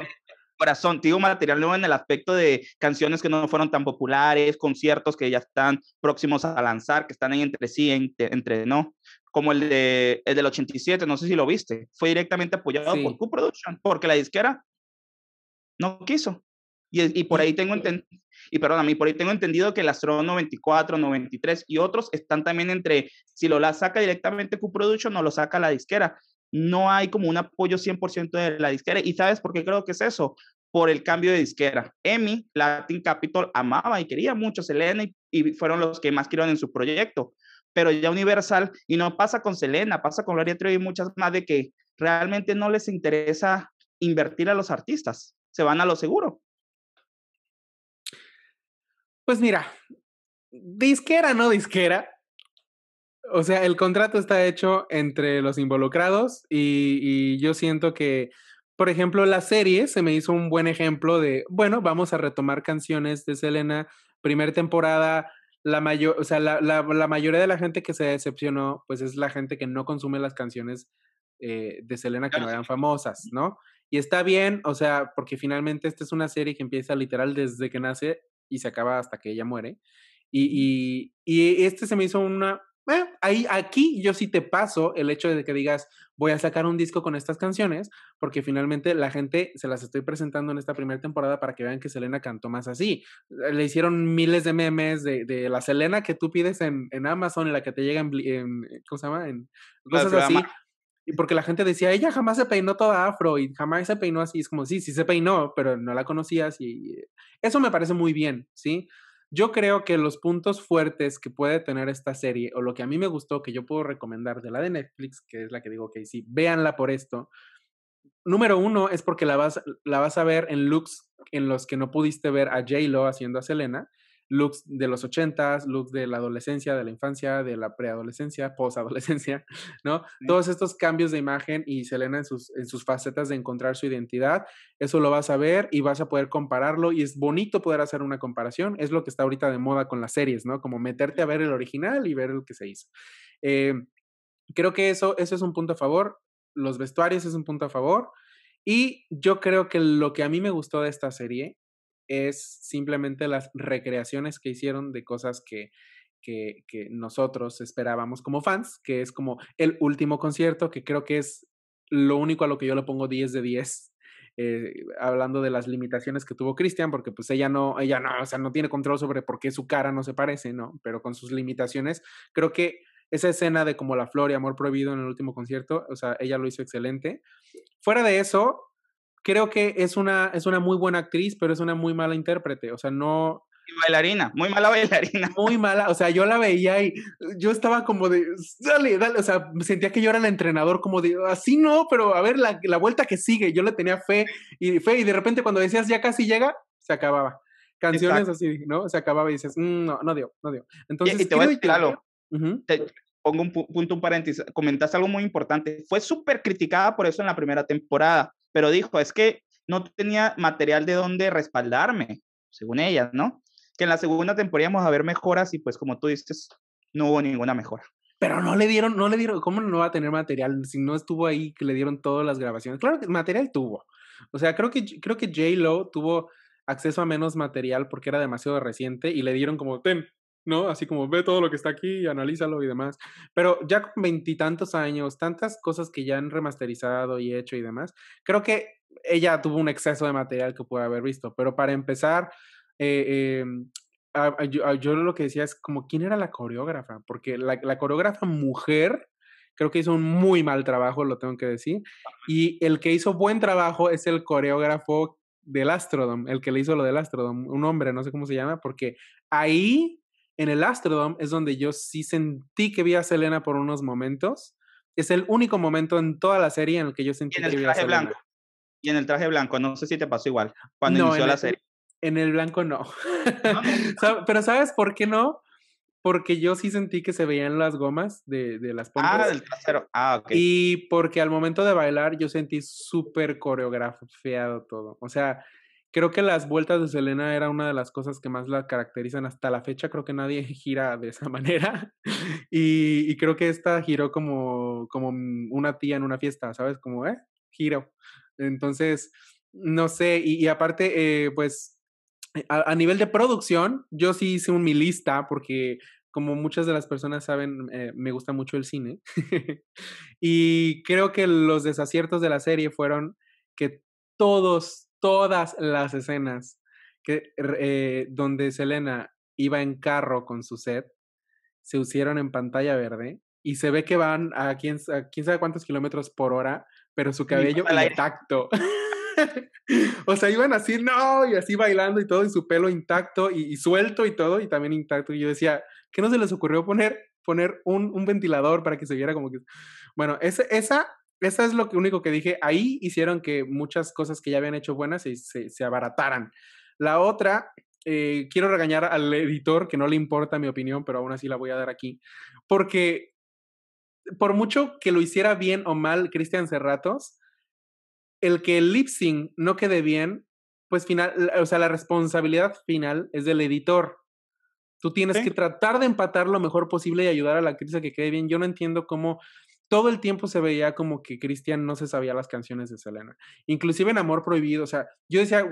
Corazón, tío, material nuevo en el aspecto de canciones que no fueron tan populares, conciertos que ya están próximos a lanzar, que están ahí entre sí, entre, no, como el, de, el del 87, no sé si lo viste, fue directamente apoyado por Q Production, porque la disquera no quiso. Y, y por ahí tengo entendido y perdón a mí, por ahí tengo entendido que el Astro 94, 93 y otros están también entre, si lo la saca directamente Q-Production o lo saca la disquera. No hay como un apoyo 100% de la disquera. ¿Y sabes por qué creo que es eso? Por el cambio de disquera. Emi, Latin Capital amaba y quería mucho a Selena y, fueron los que más querían en su proyecto pero ya Universal, y no pasa con Selena, pasa con Gloria Trevi y muchas más de que realmente no les interesa invertir a los artistas, se van a lo seguro. Pues mira, disquera, no disquera. O sea, el contrato está hecho entre los involucrados y, yo siento que, por ejemplo, la serie se me hizo un buen ejemplo de, bueno, vamos a retomar canciones de Selena, primer temporada, la mayor, o sea, la, mayoría de la gente que se decepcionó, pues es la gente que no consume las canciones eh, de Selena que no eran famosas, ¿no? Y está bien, o sea, porque finalmente esta es una serie que empieza literal desde que nace y se acaba hasta que ella muere. Y, este se me hizo una... ahí, aquí yo sí te paso el hecho de que digas, voy a sacar un disco con estas canciones, porque finalmente la gente se las estoy presentando en esta primera temporada para que vean que Selena cantó más así. Eh, le hicieron miles de memes de, de la Selena que tú pides en, Amazon y la que te llega en, ¿cómo se llama? En cosas así porque la gente decía, ella jamás se peinó toda afro y jamás se peinó así. Es como, sí, sí se peinó, pero no la conocías y eh, eso me parece muy bien, ¿sí? Yo creo que los puntos fuertes que puede tener esta serie, o lo que a mí me gustó, que yo puedo recomendar de la de Netflix, que es la que digo, que sí, véanla por esto. Número uno es porque la vas, la vas a ver en looks en los que no pudiste ver a J-Lo haciendo a Selena looks de los ochentas, looks de la adolescencia, de la infancia, de la preadolescencia, posadolescencia, ¿no? Todos estos cambios de imagen y Selena en sus, facetas de encontrar su identidad, eso lo vas a ver y vas a poder compararlo y es bonito poder hacer una comparación, es lo que está ahorita de moda con las series, ¿no? Como meterte a ver el original y ver lo que se hizo. Eh, creo que eso, eso es un punto a favor, los vestuarios es un punto a favor. Y yo creo que lo que a mí me gustó de esta serie es simplemente las recreaciones que hicieron de cosas que, nosotros esperábamos como fans, que es como el último concierto, que creo que es lo único a lo que yo le pongo 10 de 10. Eh, hablando de las limitaciones que tuvo cristian porque pues ella no, ella no, no tiene control sobre por qué su cara no se parece, ¿no? Pero con sus limitaciones, creo que esa escena de como la flor y amor prohibido en el último concierto, o sea, ella lo hizo excelente. Fuera de eso, creo que es una, es una muy buena actriz, pero es una muy mala intérprete. O sea, no. Bailarina, muy mala bailarina. Muy mala, o sea, yo la veía y yo estaba como de, dale, dale, o sea, sentía que yo era el entrenador, como de, así no, pero a ver la, vuelta que sigue, yo le tenía fe y fe, y de repente cuando decías ya casi llega, se acababa. Canciones así, ¿no? Se acababa y dices, mm, no, no dio, no dio. Entonces, y, te voy a pongo un punto, un paréntesis. Comentaste algo muy importante. Fue súper criticada por eso en la primera temporada pero dijo, es que no tenía material de dónde respaldarme, según ella, ¿no? Que en la segunda temporada vamos a ver mejoras y pues como tú dices, no hubo ninguna mejora. Pero no le dieron, no le dieron, ¿cómo no va a tener material si no estuvo ahí que le dieron todas las grabaciones? Claro que material tuvo. O sea, creo que, creo que J-Lo tuvo acceso a menos material porque era demasiado reciente y le dieron como, ten, ¿no? Así como ve todo lo que está aquí, y analízalo y demás. Pero ya con veintitantos años, tantas cosas que ya han remasterizado y hecho y demás, creo que ella tuvo un exceso de material que puede haber visto. Pero para empezar, eh, em, yo, lo que decía es como, ¿quién era la coreógrafa? Porque la, la coreógrafa mujer creo que hizo un muy mal trabajo, lo tengo que decir. Y el que hizo buen trabajo es el coreógrafo del Astrodome, el que le hizo lo del Astrodome, un hombre, no sé cómo se llama, porque ahí en el Astrodome es donde yo sí sentí que vi a Selena por unos momentos. Es el único momento en toda la serie en el que yo sentí que vi a Selena. Blanco. Y en el traje blanco, no sé si te pasó igual cuando inició la serie. En el blanco no. Pero ¿sabes por qué no? Porque yo sí sentí que se veían las gomas de, de las ah, pompas. Ah, del trasero. Ah, ok. Y porque al momento de bailar yo sentí súper coreografiado todo. O sea, Creo que las vueltas de Selena era una de las cosas que más la caracterizan hasta la fecha. Creo que nadie gira de esa manera. Y, creo que esta giró como, como una tía en una fiesta, ¿sabes? Como, ¿eh? Giro. Entonces, no sé. Y, aparte, eh, pues, eh, a, nivel de producción, yo sí hice un, mi lista porque como muchas de las personas saben, eh, me gusta mucho el cine. y creo que los desaciertos de la serie fueron que todos, todas las escenas que, eh, donde Selena iba en carro con su set, se usaron en pantalla verde y se ve que van a quién, sabe cuántos kilómetros por hora, pero su cabello intacto. o sea, iban así, no, y así bailando y todo, y su pelo intacto y, suelto y todo, y también intacto. Y yo decía, ¿qué no se les ocurrió poner, poner un, ventilador para que se viera como que... Bueno, esa eso es lo único que dije. Ahí hicieron que muchas cosas que ya habían hecho buenas se, se, abarataran. La otra, eh, quiero regañar al editor, que no le importa mi opinión, pero aún así la voy a dar aquí, porque por mucho que lo hiciera bien o mal Cristian Cerratos, el que el lip no quede bien, pues final, o sea, la responsabilidad final es del editor. Tú tienes que tratar de empatar lo mejor posible y ayudar a la actriz a que quede bien. Yo no entiendo cómo todo el tiempo se veía como que Cristian no se sabía las canciones de Selena. Inclusive en Amor Prohibido, o sea, yo decía,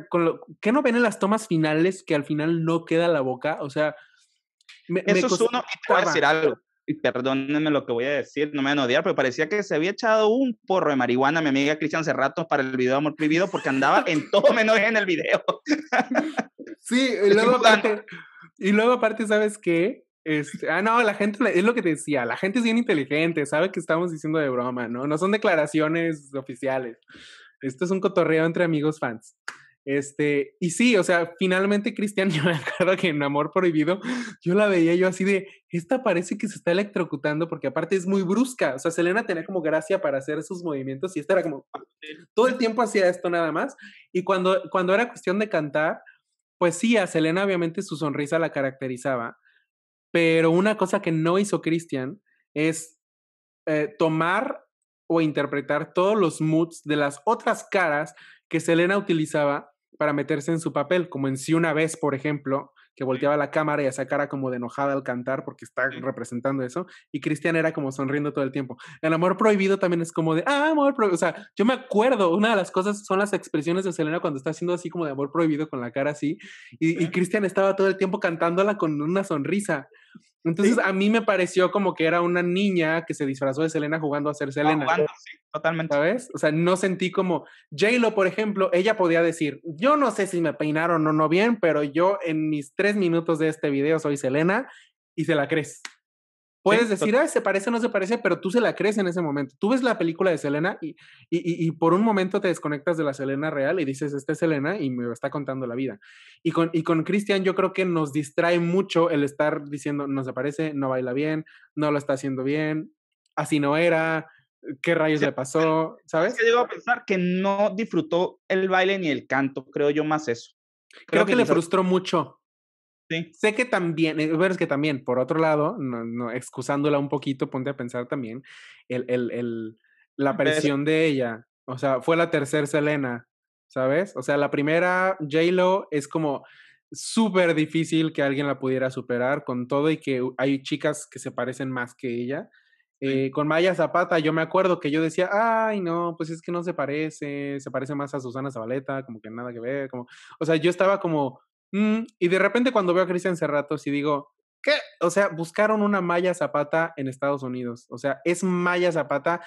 ¿qué no ven en las tomas finales que al final no queda la boca? O sea, eso es uno, y voy a decir algo, y perdónenme lo que voy a decir, no me van a odiar, pero parecía que se había echado un porro de marihuana mi amiga Cristian hace para el video Amor Prohibido porque andaba en todo menos en el video. sí, y luego, aparte, y luego aparte, ¿sabes qué? Este, ah, no, la gente, es lo que te decía, la gente es bien inteligente, sabe que estamos diciendo de broma, ¿no? No son declaraciones oficiales. Esto es un cotorreo entre amigos fans. Este, y sí, o sea, finalmente Cristian, yo me acuerdo que en Amor Prohibido, yo la veía yo así de, esta parece que se está electrocutando porque aparte es muy brusca, o sea, Selena tenía como gracia para hacer sus movimientos y esta era como, ah, todo el tiempo hacía esto nada más. Y cuando, cuando era cuestión de cantar, pues sí, a Selena obviamente su sonrisa la caracterizaba, pero una cosa que no hizo Christian es eh, tomar o interpretar todos los moods de las otras caras que Selena utilizaba para meterse en su papel, como en Si una vez, por ejemplo, que volteaba la cámara y esa cara como de enojada al cantar porque está representando eso. Y Cristian era como sonriendo todo el tiempo. El amor prohibido también es como de, ah, amor prohibido. O sea, yo me acuerdo, una de las cosas son las expresiones de Selena cuando está haciendo así como de amor prohibido con la cara así. Y, y Cristian estaba todo el tiempo cantándola con una sonrisa. Entonces a mí me pareció como que era una niña que se disfrazó de Selena jugando a ser Selena. totalmente. ¿Sabes? O sea, no sentí como j por ejemplo, ella podía decir, yo no sé si me peinaron o no bien, pero yo en mis tres minutos de este video soy Selena y se la crees. Puedes decir, ah, se parece o no se parece, pero tú se la crees en ese momento. Tú ves la película de Selena y, y, por un momento te desconectas de la Selena real y dices, esta es Selena y me está contando la vida. Y con, y con Christian yo creo que nos distrae mucho el estar diciendo, no se parece, no baila bien, no lo está haciendo bien, así no era, qué rayos le pasó, ¿sabes? Es que llego a pensar que no disfrutó el baile ni el canto, creo yo más eso. Creo, que, le frustró mucho Sé que también, pero eh, es que también, por otro lado, no, excusándola un poquito, ponte a pensar también el, la presión de ella. O sea, fue la tercera Selena, ¿sabes? O sea, la primera J-Lo es como súper difícil que alguien la pudiera superar con todo y que hay chicas que se parecen más que ella. Eh, con Maya Zapata, yo me acuerdo que yo decía, ay, no, pues es que no se parece, se parece más a Susana Zabaleta, como que nada que ver, como, o sea, yo estaba como, Mm, y de repente cuando veo a Cristian Cerratos y digo, ¿qué? O sea, buscaron una Maya Zapata en Estados Unidos. O sea, es Maya Zapata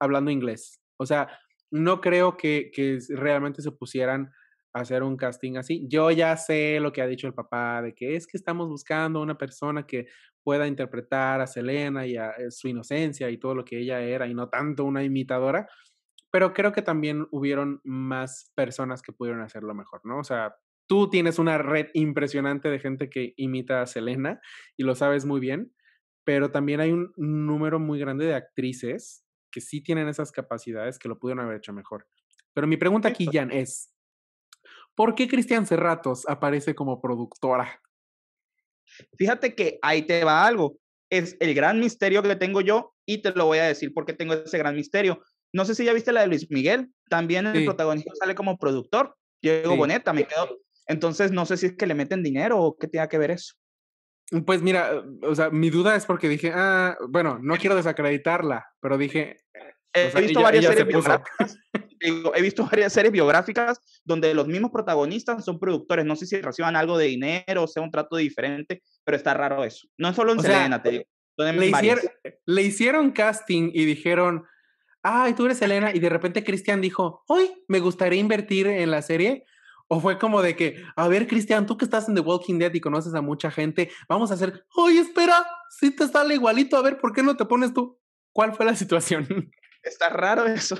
hablando inglés. O sea, no creo que, que realmente se pusieran a hacer un casting así. Yo ya sé lo que ha dicho el papá, de que es que estamos buscando una persona que pueda interpretar a Selena y a eh, su inocencia y todo lo que ella era y no tanto una imitadora pero creo que también hubieron más personas que pudieron hacerlo mejor, ¿no? O sea, tú tienes una red impresionante de gente que imita a Selena y lo sabes muy bien, pero también hay un número muy grande de actrices que sí tienen esas capacidades que lo pudieron haber hecho mejor. Pero mi pregunta aquí, Jan, es, ¿por qué Cristian Cerratos aparece como productora? Fíjate que ahí te va algo. Es el gran misterio que tengo yo y te lo voy a decir porque tengo ese gran misterio. No sé si ya viste la de Luis Miguel. También el protagonista sale como productor. Diego Boneta, me quedo entonces, no sé si es que le meten dinero o qué tiene que ver eso. Pues mira, o sea, mi duda es porque dije, ah, bueno, no quiero desacreditarla, pero dije... Eh, he, visto varias series biográficas. donde los mismos protagonistas son productores. No sé si reciban algo de dinero, o sea un trato diferente, pero está raro eso. No es solo en Selena, te digo. Le hicieron, casting y dijeron, ay, tú eres Elena, y de repente Cristian dijo, hoy me gustaría invertir en la serie, o fue como de que, a ver, Cristian, tú que estás en The Walking Dead y conoces a mucha gente, vamos a hacer, oye, espera, si te sale igualito, a ver, ¿por qué no te pones tú? ¿Cuál fue la situación? Está raro eso.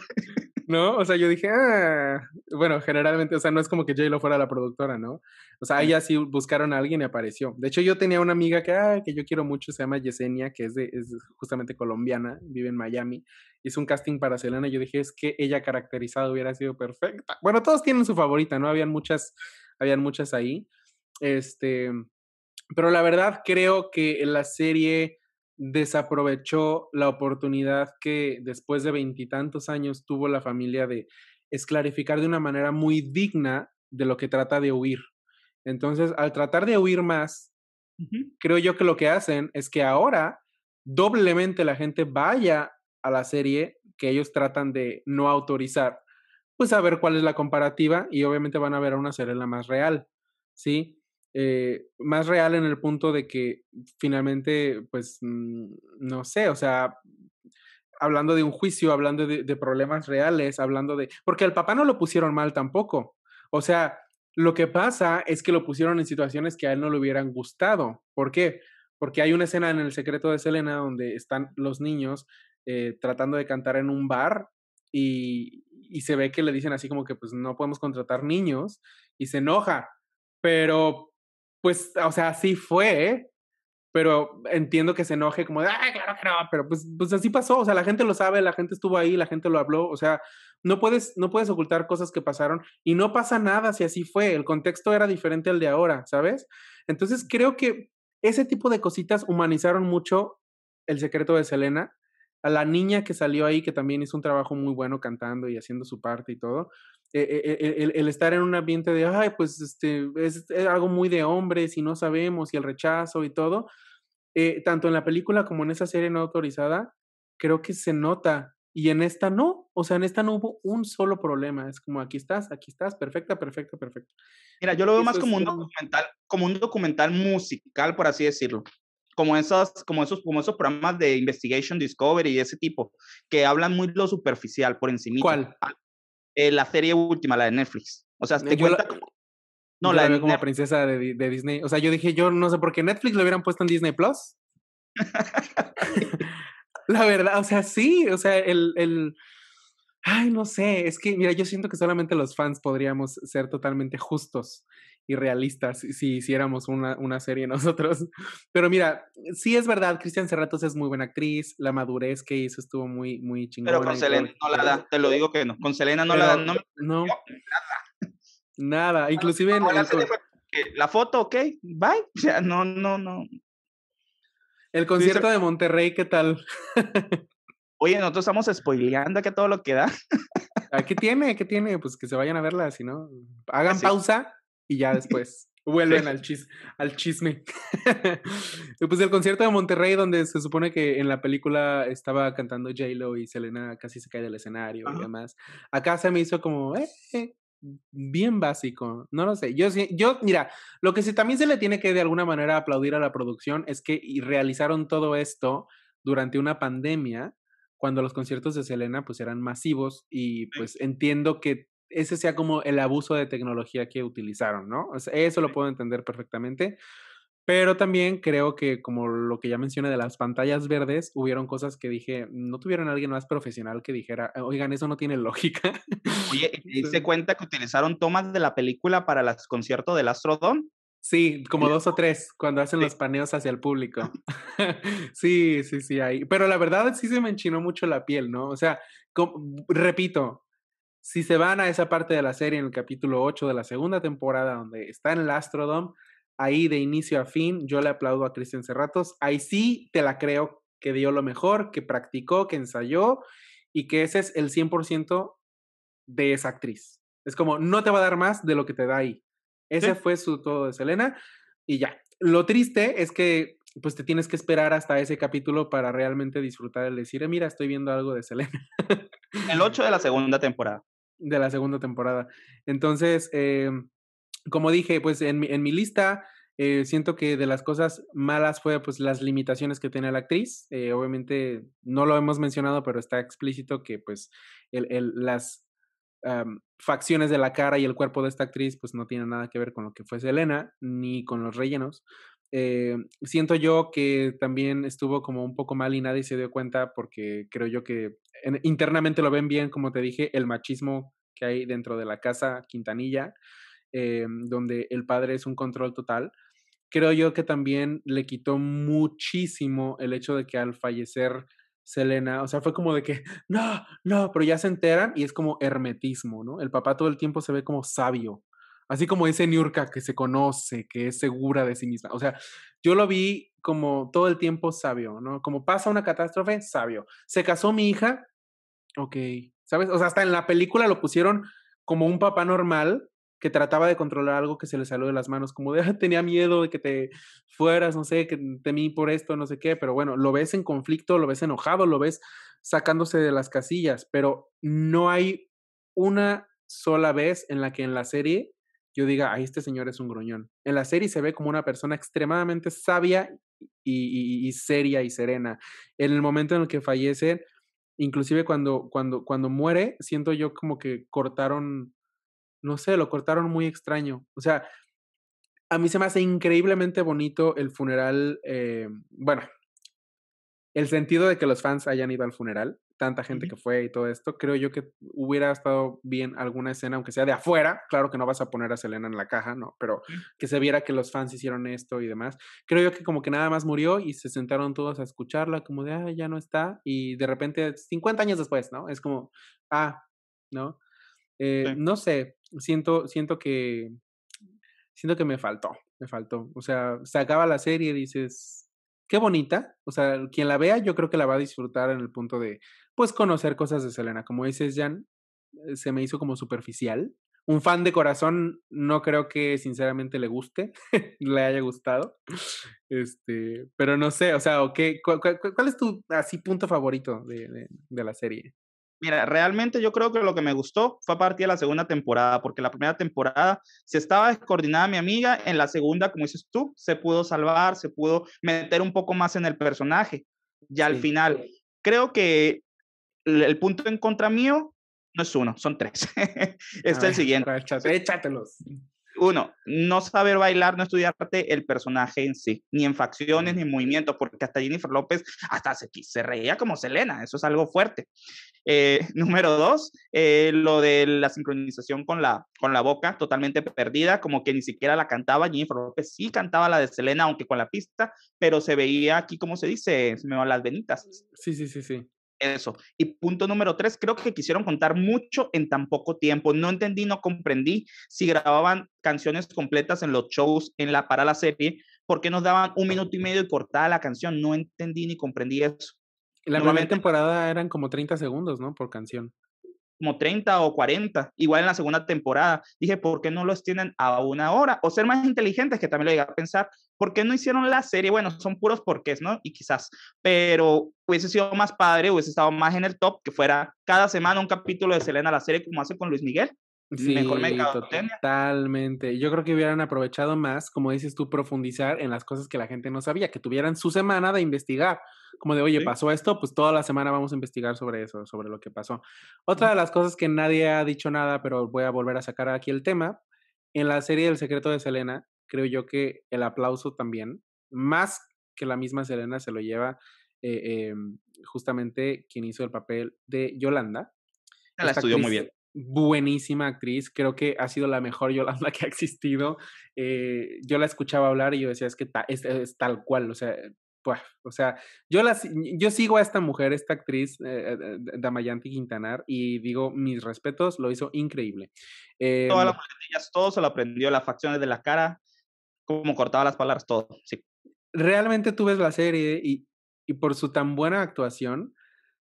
¿No? O sea, yo dije, ah, bueno, generalmente, o sea, no es como que J-Lo fuera la productora, ¿no? O sea, ahí así buscaron a alguien y apareció. De hecho, yo tenía una amiga que, ah, que yo quiero mucho, se llama Yesenia, que es, es justamente colombiana, vive en Miami, hizo un casting para Selena, yo dije, es que ella caracterizada hubiera sido perfecta. Bueno, todos tienen su favorita, ¿no? Habían muchas, habían muchas ahí. Este, pero la verdad creo que la serie desaprovechó la oportunidad que después de veintitantos años tuvo la familia de esclarificar de una manera muy digna de lo que trata de huir. Entonces, al tratar de huir más, creo yo que lo que hacen es que ahora doblemente la gente vaya a la serie que ellos tratan de no autorizar, pues a ver cuál es la comparativa y obviamente van a ver a una Serena más real, ¿sí? Eh, más real en el punto de que finalmente, pues, mm, no sé, o sea, hablando de un juicio, hablando de, problemas reales, hablando de... Porque al papá no lo pusieron mal tampoco. O sea, lo que pasa es que lo pusieron en situaciones que a él no le hubieran gustado. ¿Por qué? Porque hay una escena en El secreto de Selena donde están los niños eh, tratando de cantar en un bar y, se ve que le dicen así como que pues no podemos contratar niños y se enoja, pero pues, o sea, así fue, pero entiendo que se enoje como de, claro que no, pero pues, pues así pasó, o sea, la gente lo sabe, la gente estuvo ahí, la gente lo habló, o sea, no puedes, no puedes ocultar cosas que pasaron y no pasa nada si así fue, el contexto era diferente al de ahora, ¿sabes? Entonces creo que ese tipo de cositas humanizaron mucho el secreto de Selena a la niña que salió ahí, que también hizo un trabajo muy bueno cantando y haciendo su parte y todo, e, e, e, el, estar en un ambiente de, ay, pues este, es, algo muy de hombres y no sabemos y el rechazo y todo, eh, tanto en la película como en esa serie no autorizada, creo que se nota. Y en esta no, o sea, en esta no hubo un solo problema. Es como aquí estás, aquí estás, perfecta, perfecta, perfecta. Mira, yo lo veo más como un documental, como un documental musical, por así decirlo como, esas, como, esos, como programas de Investigation Discovery y ese tipo, que hablan muy lo superficial, por encima. ¿Cuál? Ah, eh, la serie última, la de Netflix. O sea, eh, te cuenta como... No, la, la princesa de, de, Disney. O sea, yo dije, yo no sé por qué Netflix lo hubieran puesto en Disney Plus. la verdad, o sea, sí, o sea, el, el... Ay, no sé, es que, mira, yo siento que solamente los fans podríamos ser totalmente justos y realistas si hiciéramos una, una, serie nosotros. Pero mira, sí es verdad, Cristian Serratos es muy buena actriz, la madurez que hizo estuvo muy, muy chingona. Pero con Selena no la da, te lo digo que no, con Selena no la da, no, nada. Nada, inclusive la, foto, ok, bye, o sea, no, no, no. El concierto de Monterrey, ¿qué tal? Oye, nosotros estamos spoileando que todo lo que da. Ah, ¿Qué tiene? ¿Qué tiene? Pues que se vayan a verla, si no. Hagan pausa y ya después vuelven al, al chisme. Después pues del concierto de Monterrey, donde se supone que en la película estaba cantando J-Lo y Selena casi se cae del escenario y demás. Acá se me hizo como, eh, eh bien básico, no lo sé. Yo, yo, mira, lo que sí también se le tiene que de alguna manera aplaudir a la producción es que realizaron todo esto durante una pandemia cuando los conciertos de Selena pues eran masivos y pues entiendo que ese sea como el abuso de tecnología que utilizaron, ¿no? eso lo puedo entender perfectamente. Pero también creo que, como lo que ya mencioné de las pantallas verdes, hubieron cosas que dije, no tuvieron alguien más profesional que dijera, oigan, eso no tiene lógica. Oye, ¿se cuenta que utilizaron tomas de la película para el concierto del Astrodon? Sí, como dos o tres, cuando hacen los paneos hacia el público. sí, sí, sí, hay, Pero la verdad sí se me enchinó mucho la piel, ¿no? O sea, repito, si se van a esa parte de la serie, en el capítulo 8 de la segunda temporada, donde está en el Astrodome, ahí de inicio a fin, yo le aplaudo a Cristian Cerratos. Ahí sí te la creo que dio lo mejor, que practicó, que ensayó y que ese es el 100% de esa actriz. Es como, no te va a dar más de lo que te da ahí. Ese fue su todo de Selena y ya. Lo triste es que pues te tienes que esperar hasta ese capítulo para realmente disfrutar el decir, mira, estoy viendo algo de Selena. El 8 de la segunda temporada de la segunda temporada. Entonces, eh, como dije, pues en mi, en mi lista eh, siento que de las cosas malas fue pues las limitaciones que tiene la actriz. Eh, obviamente no lo hemos mencionado, pero está explícito que pues las facciones de la cara y el cuerpo de esta actriz pues no tienen nada que ver con lo que fue Selena ni con los rellenos. Eh, siento yo que también estuvo como un poco mal y nadie se dio cuenta porque creo yo que internamente lo ven bien, como te dije, el machismo que hay dentro de la casa Quintanilla, eh, donde el padre es un control total. Creo yo que también le quitó muchísimo el hecho de que al fallecer Selena, o sea, fue como de que, no, no, pero ya se enteran y es como hermetismo, ¿no? El papá todo el tiempo se ve como sabio Así como ese Niurka que se conoce, que es segura de sí misma. O sea, yo lo vi como todo el tiempo sabio, ¿no? Como pasa una catástrofe, sabio. Se casó mi hija, ok, ¿sabes? O sea, hasta en la película lo pusieron como un papá normal que trataba de controlar algo que se le salió de las manos, como de, ah, tenía miedo de que te fueras, no sé, que temí por esto, no sé qué, pero bueno, lo ves en conflicto, lo ves enojado, lo ves sacándose de las casillas, pero no hay una sola vez en la que en la serie yo diga, ay, este señor es un gruñón. En la serie se ve como una persona extremadamente sabia y, seria y serena. En el momento en el que fallece, inclusive cuando, cuando, cuando muere, siento yo como que cortaron, no sé, lo cortaron muy extraño. O sea, a mí se me hace increíblemente bonito el funeral, eh, bueno, el sentido de que los fans hayan ido al funeral tanta gente que fue y todo esto, creo yo que hubiera estado bien alguna escena, aunque sea de afuera, claro que no vas a poner a Selena en la caja, no, pero que se viera que los fans hicieron esto y demás. Creo yo que como que nada más murió y se sentaron todos a escucharla, como de, ah, ya no está, y de repente, 50 años después, ¿no? Es como, ah, ¿no? Eh, no sé, siento, siento que, siento que me faltó, me faltó. O sea, se acaba la serie y dices, qué bonita. O sea, quien la vea, yo creo que la va a disfrutar en el punto de, pues conocer cosas de Selena. Como dices, Jan, eh, se me hizo como superficial. Un fan de corazón no creo que sinceramente le guste, le haya gustado. Este, pero no sé, o sea, o ¿cuál, cuál, es tu así punto favorito de, la serie? Mira, realmente yo creo que lo que me gustó fue a partir de la segunda temporada, porque la primera temporada se estaba descoordinada mi amiga, en la segunda, como dices tú, se pudo salvar, se pudo meter un poco más en el personaje, ya al final. Creo que el punto en contra mío no es uno, son tres. este es el siguiente. échatelos. Uno, no saber bailar, no estudiarte el personaje en sí, ni en facciones, ni en movimiento, porque hasta Jennifer López hasta se, se reía como Selena, eso es algo fuerte. Eh, número dos, eh, lo de la sincronización con la, con la boca, totalmente perdida, como que ni siquiera la cantaba. Jennifer López sí cantaba la de Selena, aunque con la pista, pero se veía aquí, como se dice, se me van las venitas. Sí, sí, sí, sí eso. Y punto número tres, creo que quisieron contar mucho en tan poco tiempo. No entendí, no comprendí si grababan canciones completas en los shows, en la para la serie, porque nos daban un minuto y medio y cortada la canción. No entendí ni comprendí eso. La primera temporada eran como 30 segundos, ¿no? Por canción como 30 o 40, igual en la segunda temporada. Dije, ¿por qué no los tienen a una hora? O ser más inteligentes, que también lo llegué a pensar, ¿por qué no hicieron la serie? Bueno, son puros porqués, ¿no? Y quizás, pero hubiese sido más padre, hubiese estado más en el top, que fuera cada semana un capítulo de Selena la serie como hace con Luis Miguel. Sí, totalmente. Yo creo que hubieran aprovechado más, como dices tú, profundizar en las cosas que la gente no sabía, que tuvieran su semana de investigar como de, oye, pasó esto, pues toda la semana vamos a investigar sobre eso, sobre lo que pasó. Otra de las cosas que nadie ha dicho nada, pero voy a volver a sacar aquí el tema, en la serie El secreto de Selena, creo yo que el aplauso también, más que la misma Selena, se lo lleva eh, em, justamente quien hizo el papel de Yolanda. Ah, la estudió muy bien buenísima actriz, creo que ha sido la mejor Yolanda que ha existido. Eh, yo la escuchaba hablar y yo decía, es que es, tal cual, o sea, pues, o sea, yo, las, yo sigo a esta mujer, esta actriz, eh, eh, eh, Damayanti Quintanar, y digo, mis respetos, lo hizo increíble. Todas em, las todo se lo aprendió, las facciones de la cara, cómo cortaba las palabras, todo, sí. Realmente tú ves la serie y, y por su tan buena actuación,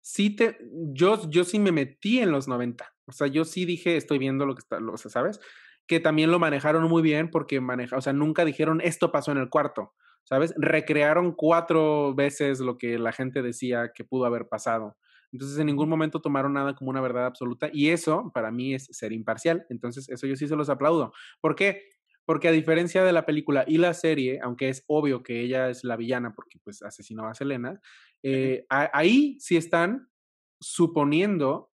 sí te, yo, yo sí me metí en los 90. O sea, yo sí dije, estoy viendo lo que está, lo, o sea, ¿sabes? Que también lo manejaron muy bien porque maneja, o sea, nunca dijeron esto pasó en el cuarto. ¿sabes? Recrearon cuatro veces lo que la gente decía que pudo haber pasado. Entonces, en ningún momento tomaron nada como una verdad absoluta y eso para mí es ser imparcial. Entonces, eso yo sí se los aplaudo. ¿Por qué? Porque a diferencia de la película y la serie, aunque es obvio que ella es la villana porque pues asesinó a Selena, eh, ahí sí están suponiendo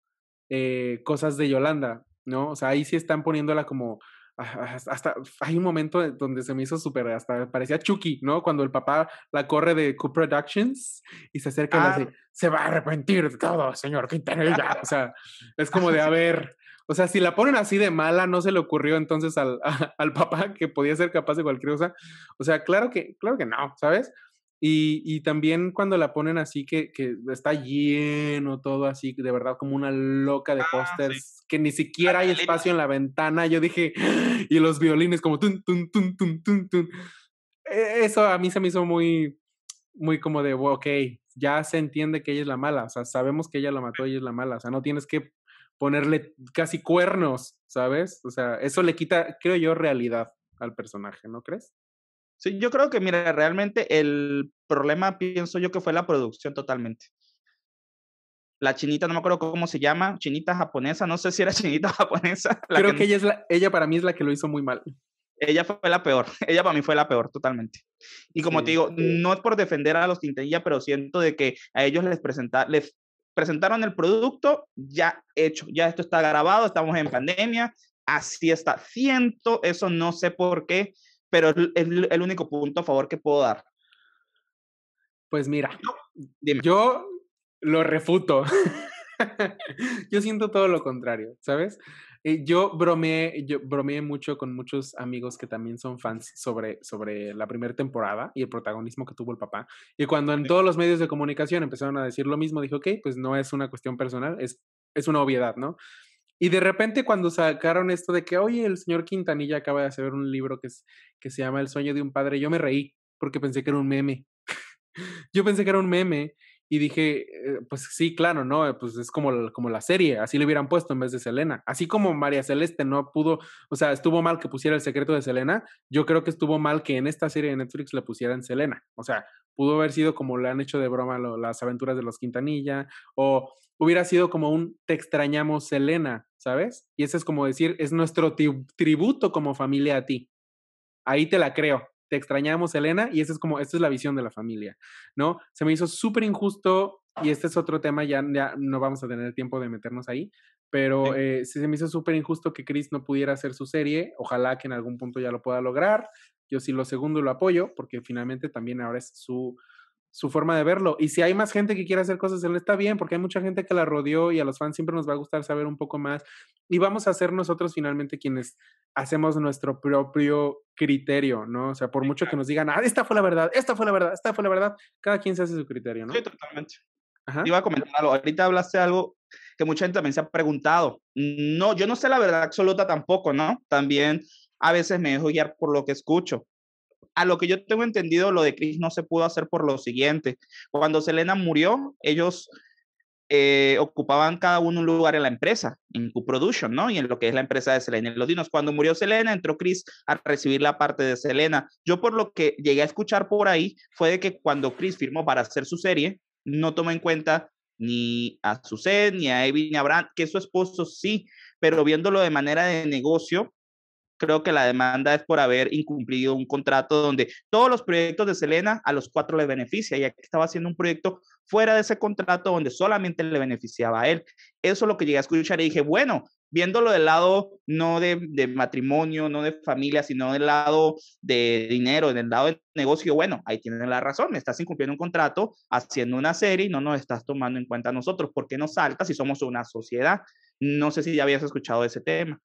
eh, cosas de Yolanda, ¿no? O sea, ahí sí están poniéndola como, hasta hay un momento donde se me hizo súper, hasta parecía Chucky, ¿no? Cuando el papá la corre de Coop Productions y se acerca y ah. dice, se va a arrepentir de todo, señor Quintanilla. o sea, es como de, ah, a ver, o sea, si la ponen así de mala, no se le ocurrió entonces al, al papá que podía ser capaz de cualquier cosa. O sea, claro que, claro que no, ¿sabes? Y, y, también cuando la ponen así, que, que, está lleno todo así, de verdad como una loca de ah, pósters, que ni siquiera hay espacio en la ventana, yo dije, y los violines como tun, tun, tun, tun, tun, tun. E, eso a mí se me hizo muy, muy como de, ok, ya se entiende que ella es la mala, o sea, sabemos que ella la mató, ella es la mala, o sea, no tienes que ponerle casi cuernos, ¿sabes? O sea, eso le quita, creo yo, realidad al personaje, ¿no crees? Sí, yo creo que, mira, realmente el problema pienso yo que fue la producción totalmente. La chinita, no me acuerdo cómo se llama, chinita japonesa, no sé si era chinita japonesa. Creo que, ella, es la, ella para mí es la que lo hizo muy mal. Ella fue la peor, ella para mí fue la peor totalmente. Y como te digo, no es por defender a los Quintanilla, pero siento de que a ellos les, les presentaron el producto ya hecho, ya esto está grabado, estamos en pandemia, así está. Siento, eso no sé por qué, pero es el, único punto a favor que puedo dar. Pues mira, yo lo refuto. yo siento todo lo contrario, ¿sabes? Eh, yo bromeé, yo bromeé mucho con muchos amigos que también son fans sobre, sobre la primera temporada y el protagonismo que tuvo el papá. Y cuando en todos los medios de comunicación empezaron a decir lo mismo, dije, ok, pues no es una cuestión personal, es, es una obviedad, ¿no? Y de repente cuando sacaron esto de que, oye, el señor Quintanilla acaba de hacer un libro que, es, que se llama El sueño de un padre, yo me reí porque pensé que era un meme. yo pensé que era un meme y dije, eh, pues sí, claro, ¿no? Eh, pues es como, como la serie, así le hubieran puesto en vez de Selena. Así como María Celeste no pudo, o sea, estuvo mal que pusiera el secreto de Selena, yo creo que estuvo mal que en esta serie de Netflix le pusieran Selena. O sea, pudo haber sido como le han hecho de broma las aventuras de los Quintanilla, o hubiera sido como un te extrañamos Selena, ¿sabes? Y ese es como decir, es nuestro tributo como familia a ti. Ahí te la creo, te extrañamos Elena y esa es como, esta es la visión de la familia, ¿no? Se me hizo súper injusto y este es otro tema, ya, no vamos a tener tiempo de meternos ahí, pero eh, se me hizo súper injusto que Chris no pudiera hacer su serie, ojalá que en algún punto ya lo pueda lograr, yo sí lo segundo lo apoyo porque finalmente también ahora es su, forma de verlo. Y si hay más gente que quiere hacer cosas, él está bien porque hay mucha gente que la rodeó y a los fans siempre nos va a gustar saber un poco más. Y vamos a ser nosotros finalmente quienes hacemos nuestro propio criterio, ¿no? O sea, por mucho que nos digan, ah, esta fue la verdad, esta fue la verdad, esta fue la verdad, cada quien se hace su criterio, ¿no? Sí, totalmente. Iba a comentar algo. Ahorita hablaste algo que mucha gente también se ha preguntado. No, yo no sé la verdad absoluta tampoco, ¿no? También a veces me dejo guiar por lo que escucho. A lo que yo tengo entendido, lo de Chris no se pudo hacer por lo siguiente. Cuando Selena murió, ellos eh, ocupaban cada uno un lugar en la empresa, en Q-Production, ¿no? Y en lo que es la empresa de Selena y los Dinos. Cuando murió Selena, entró Chris a recibir la parte de Selena. Yo por lo que llegué a escuchar por ahí fue de que cuando Chris firmó para hacer su serie, no tomó en cuenta ni a Susan, ni a Evie, ni a Brand, que su esposo, sí, pero viéndolo de manera de negocio, creo que la demanda es por haber incumplido un contrato donde todos los proyectos de Selena a los cuatro les beneficia, ya que estaba haciendo un proyecto fuera de ese contrato donde solamente le beneficiaba a él. Eso es lo que llegué a escuchar y dije, bueno, viéndolo del lado no de, matrimonio, no de familia, sino del lado de dinero, del lado del negocio, bueno, ahí tienen la razón, estás incumpliendo un contrato haciendo una serie y no nos estás tomando en cuenta nosotros, ¿por qué nos saltas si somos una sociedad? No sé si ya habías escuchado ese tema.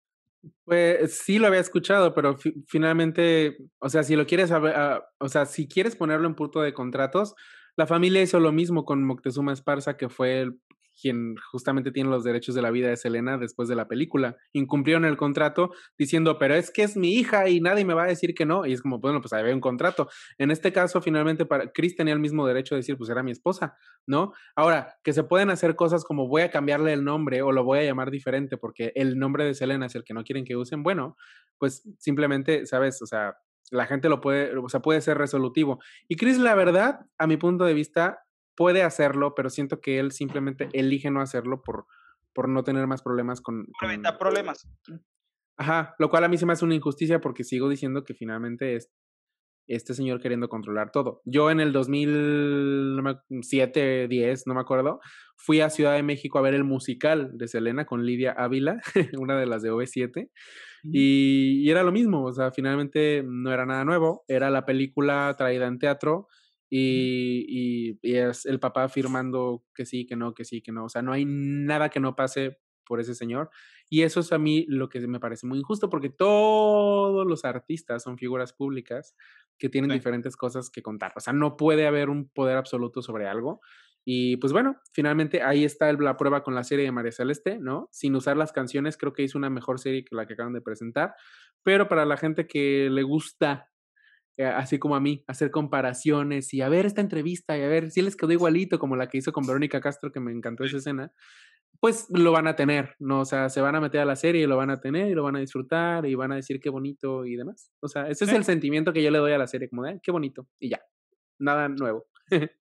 Pues sí lo había escuchado, pero finalmente, o sea, si lo quieres, ah, o sea, si quieres ponerlo en punto de contratos, la familia hizo lo mismo con Moctezuma Esparza, que fue el quien justamente tiene los derechos de la vida de Selena después de la película. Incumplieron el contrato diciendo, pero es que es mi hija y nadie me va a decir que no. Y es como, bueno, pues había un contrato. En este caso, finalmente, para Chris tenía el mismo derecho de decir, pues era mi esposa, ¿no? Ahora, que se pueden hacer cosas como voy a cambiarle el nombre o lo voy a llamar diferente porque el nombre de Selena es el que no quieren que usen, bueno, pues simplemente, ¿sabes? O sea, la gente lo puede, o sea, puede ser resolutivo. Y Chris, la verdad, a mi punto de vista, puede hacerlo, pero siento que él simplemente elige no hacerlo por, por no tener más problemas con... problemas. Mm. Ajá, lo cual a mí se me hace una injusticia porque sigo diciendo que finalmente es este señor queriendo controlar todo. Yo en el 2007, 10, no me acuerdo, fui a Ciudad de México a ver el musical de Selena con Lidia Ávila, una de las de OV7, mm. y, y, era lo mismo, o sea, finalmente no era nada nuevo, era la película traída en teatro y, es el papá afirmando que sí, que no, que sí, que no. O sea, no hay nada que no pase por ese señor. Y eso es a mí lo que me parece muy injusto, porque todos los artistas son figuras públicas que tienen diferentes cosas que contar. O sea, no puede haber un poder absoluto sobre algo. Y pues bueno, finalmente ahí está la prueba con la serie de María Celeste, ¿no? Sin usar las canciones, creo que es una mejor serie que la que acaban de presentar. Pero para la gente que le gusta eh, así como a mí, hacer comparaciones y a ver esta entrevista y a ver si les quedó igualito como la que hizo con Verónica Castro, que me encantó esa escena, pues lo van a tener, ¿no? O sea, se van a meter a la serie y lo van a tener y lo van a disfrutar y van a decir qué bonito y demás. O sea, ese es el sentimiento que yo le doy a la serie, como de, qué bonito y ya, nada nuevo.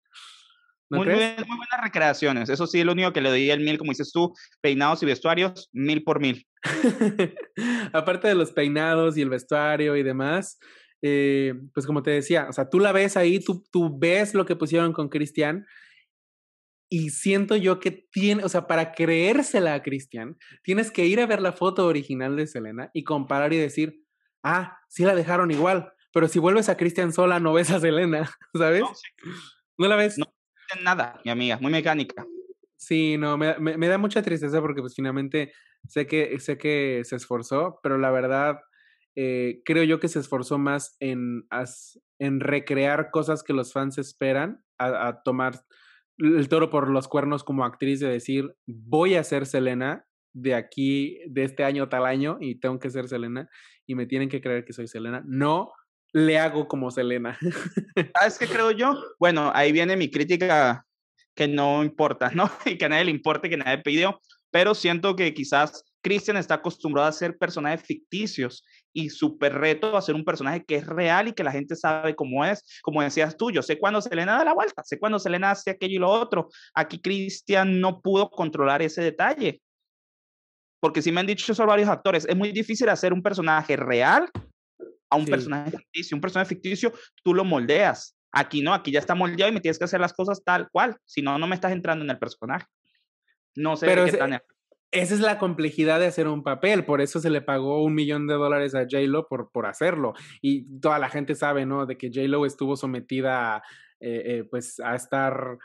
muy, buenas recreaciones, eso sí, lo único que le doy el mil, como dices tú, peinados y vestuarios, mil por mil. Aparte de los peinados y el vestuario y demás, eh, pues como te decía, o sea, tú la ves ahí, tú, tú ves lo que pusieron con Cristian y siento yo que tiene, o sea, para creérsela a Cristian, tienes que ir a ver la foto original de Selena y comparar y decir, ah, sí la dejaron igual, pero si vuelves a Cristian sola no ves a Selena, ¿sabes? No, la ves. No, nada, mi amiga, muy mecánica. Sí, no, me, da mucha tristeza porque pues finalmente sé que, sé que se esforzó, pero la verdad eh, creo yo que se esforzó más en, en recrear cosas que los fans esperan, a, tomar el toro por los cuernos como actriz de decir, voy a ser Selena de aquí, de este año tal año, y tengo que ser Selena, y me tienen que creer que soy Selena. No le hago como Selena. ¿Sabes que creo yo? Bueno, ahí viene mi crítica que no importa, ¿no? Y que a nadie le importe, que nadie pidió, pero siento que quizás Christian está acostumbrado a ser personajes ficticios y super reto hacer un personaje que es real y que la gente sabe cómo es. Como decías tú, yo sé cuándo Selena da la vuelta, sé cuándo Selena hace aquello y lo otro. Aquí Cristian no pudo controlar ese detalle. Porque si me han dicho eso varios actores, es muy difícil hacer un personaje real a un personaje ficticio. Un personaje ficticio tú lo moldeas. Aquí no, aquí ya está moldeado y me tienes que hacer las cosas tal cual. Si no, no me estás entrando en el personaje. No sé Pero qué tan esa es la complejidad de hacer un papel, por eso se le pagó un millón de dólares a J-Lo por, por hacerlo. Y toda la gente sabe, ¿no? De que J-Lo estuvo sometida a, eh, eh, pues a estar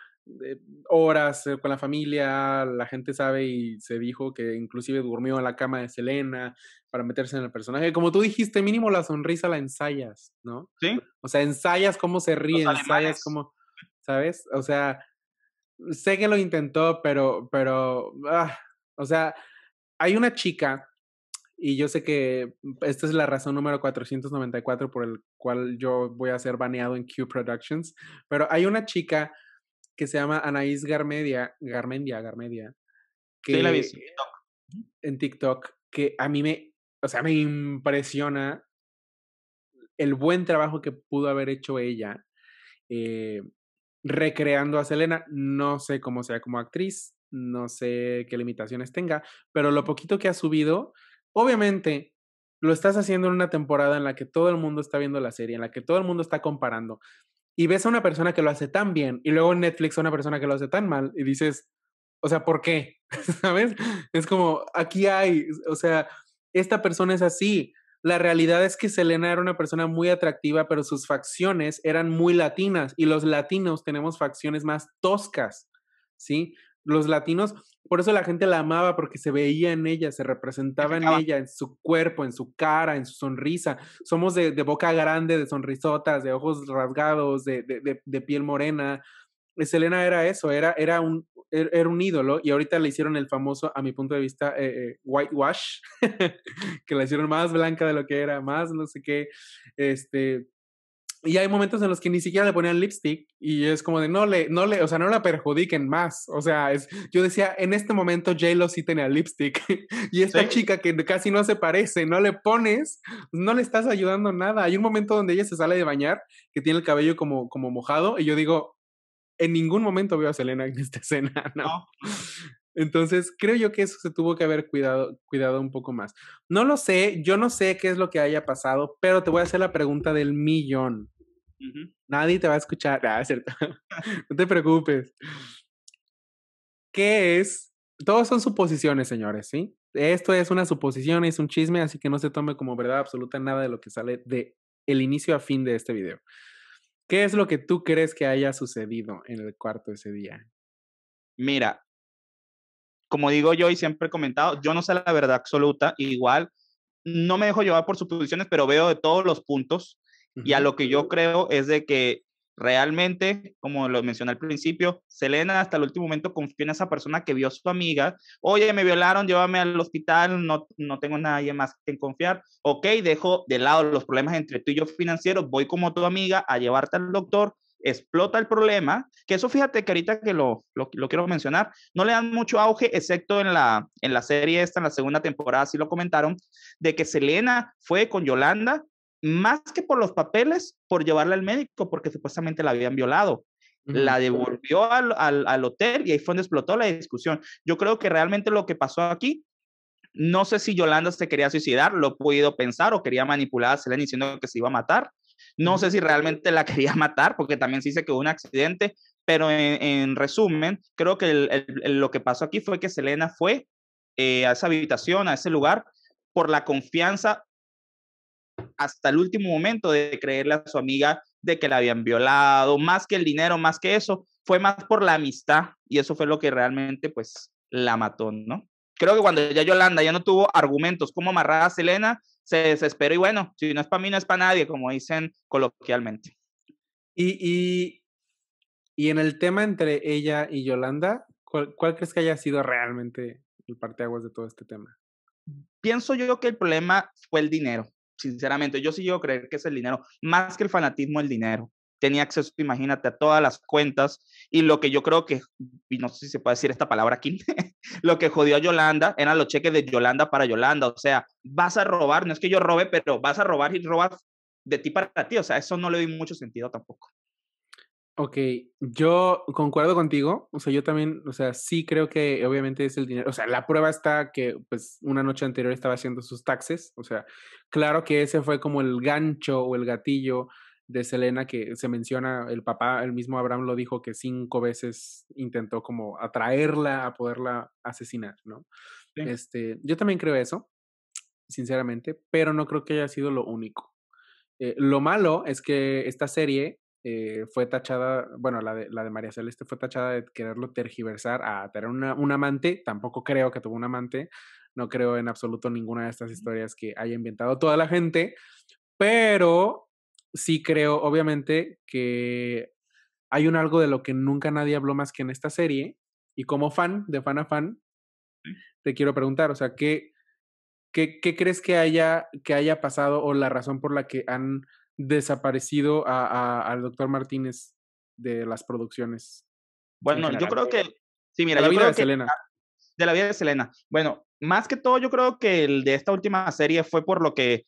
eh, horas con la familia, la gente sabe y se dijo que inclusive durmió en la cama de Selena para meterse en el personaje. Como tú dijiste, mínimo la sonrisa la ensayas, ¿no? Sí. O sea, ensayas cómo se ríe, ensayas cómo, ¿sabes? O sea, sé que lo intentó, pero, pero... Ah, o sea, hay una chica, y yo sé que mm, esta es la razón número 494 por el cual yo voy a ser baneado en Q Productions, pero hay una chica que se llama Anaís Garmedia, Garmendia, Garmedia, que la en TikTok. En TikTok, que a mí me, o sea, me impresiona el buen trabajo que pudo haber hecho ella eh, recreando a Selena. No sé cómo sea como actriz, no sé qué limitaciones tenga, pero lo poquito que ha subido, obviamente lo estás haciendo en una temporada en la que todo el mundo está viendo la serie, en la que todo el mundo está comparando. Y ves a una persona que lo hace tan bien y luego en Netflix a una persona que lo hace tan mal y dices, o sea, ¿por qué? ¿Sabes? Es como, aquí hay, o sea, esta persona es así. La realidad es que Selena era una persona muy atractiva, pero sus facciones eran muy latinas y los latinos tenemos facciones más toscas, ¿sí? los latinos, por eso la gente la amaba, porque se veía en ella, se representaba en ella, en su cuerpo, en su cara, en su sonrisa. Somos de, boca grande, de sonrisotas, de ojos rasgados, de, de, piel morena. Selena era eso, era, era, un, er, era un ídolo y ahorita le hicieron el famoso, a mi punto de vista, eh, eh, whitewash, que la hicieron más blanca de lo que era, más no sé qué, este, y hay momentos en los que ni siquiera le ponían lipstick y es como de no le, no le, o sea, no la perjudiquen más. O sea, es, yo decía, en este momento J-Lo sí tenía lipstick y esta chica que casi no se parece, no le pones, no le estás ayudando nada. Hay un momento donde ella se sale de bañar, que tiene el cabello como, como mojado y yo digo, en ningún momento veo a Selena en esta escena, ¿no? no entonces, creo yo que eso se tuvo que haber cuidado, cuidado un poco más. No lo sé, yo no sé qué es lo que haya pasado, pero te voy a hacer la pregunta del millón. Nadie te va a escuchar. Ah, no te preocupes. ¿Qué es? Todos son suposiciones, señores, ¿sí? Esto es una suposición, es un chisme, así que no se tome como verdad absoluta nada de lo que sale de el inicio a fin de este video. ¿Qué es lo que tú crees que haya sucedido en el cuarto ese día? Mira, como digo yo y siempre he comentado, yo no sé la verdad absoluta, igual no me dejo llevar por suposiciones, pero veo de todos los puntos y a lo que yo creo es de que realmente, como lo mencioné al principio, Selena hasta el último momento confió en esa persona que vio a su amiga, oye, me violaron, llévame al hospital, no, no tengo nadie más que confiar, ok, dejo de lado los problemas entre tú y yo financieros, voy como tu amiga a llevarte al doctor, explota el problema, que eso fíjate que ahorita que lo, lo, quiero mencionar, no le dan mucho auge, excepto en la, en la serie esta, en la segunda temporada, así lo comentaron, de que Selena fue con Yolanda, más que por los papeles, por llevarla al médico, porque supuestamente la habían violado. La devolvió al, al hotel y ahí fue donde explotó la discusión. Yo creo que realmente lo que pasó aquí no sé si Yolanda se quería suicidar, lo he podido pensar, o quería manipular a Selena diciendo que se iba a matar, no sé si realmente la quería matar, porque también dice que fue un accidente, pero en, resumen, creo que lo que pasó aquí fue que Selena fue eh, a esa habitación, a ese lugar, por la confianza hasta el último momento de creerle a su amiga de que la habían violado, más que el dinero, más que eso, fue más por la amistad y eso fue lo que realmente pues la mató, ¿no? Creo que cuando ya Yolanda ya no tuvo argumentos como amarrar a Selena, se desesperó y bueno, si no es para mí, no es para nadie, como dicen coloquialmente. Y, en el tema entre ella y Yolanda, ¿cuál, crees que haya sido realmente el parteaguas de todo este tema? Pienso yo que el problema fue el dinero, sinceramente. Yo sí yo creo que es el dinero, más que el fanatismo, el dinero tenía acceso, imagínate, a todas las cuentas. Y lo que yo creo que, y no sé si se puede decir esta palabra aquí, lo que jodió a Yolanda eran los cheques de Yolanda para Yolanda. O sea, vas a robar, no es que yo robe, pero vas a robar y robas de ti para ti. O sea, eso no le doy mucho sentido tampoco. Ok, yo concuerdo contigo, o sea, yo también, o sea, sí creo que obviamente es el dinero, o sea, la prueba está que pues una noche anterior estaba haciendo sus taxes, o sea, claro que ese fue como el gancho o el gatillo de Selena que se menciona, el papá, el mismo Abraham lo dijo que cinco veces intentó como atraerla a poderla asesinar, ¿no? Este, yo también creo eso, sinceramente, pero no creo que haya sido lo único. Eh, lo malo es que esta serie eh, fue tachada, bueno, la de, la de María Celeste fue tachada de quererlo tergiversar a tener un amante, tampoco creo que tuvo un amante, no creo en absoluto ninguna de estas historias que haya inventado toda la gente, pero sí creo, obviamente, que hay un algo de lo que nunca nadie habló más que en esta serie. Y como fan, de fan a fan, te quiero preguntar, o sea, ¿qué, qué, crees que haya, que haya pasado o la razón por la que han desaparecido a, al doctor Martínez de las producciones? Bueno, yo creo que... Sí, mira, de la vida de Selena. De la vida de Selena. Bueno, más que todo yo creo que el de esta última serie fue por lo que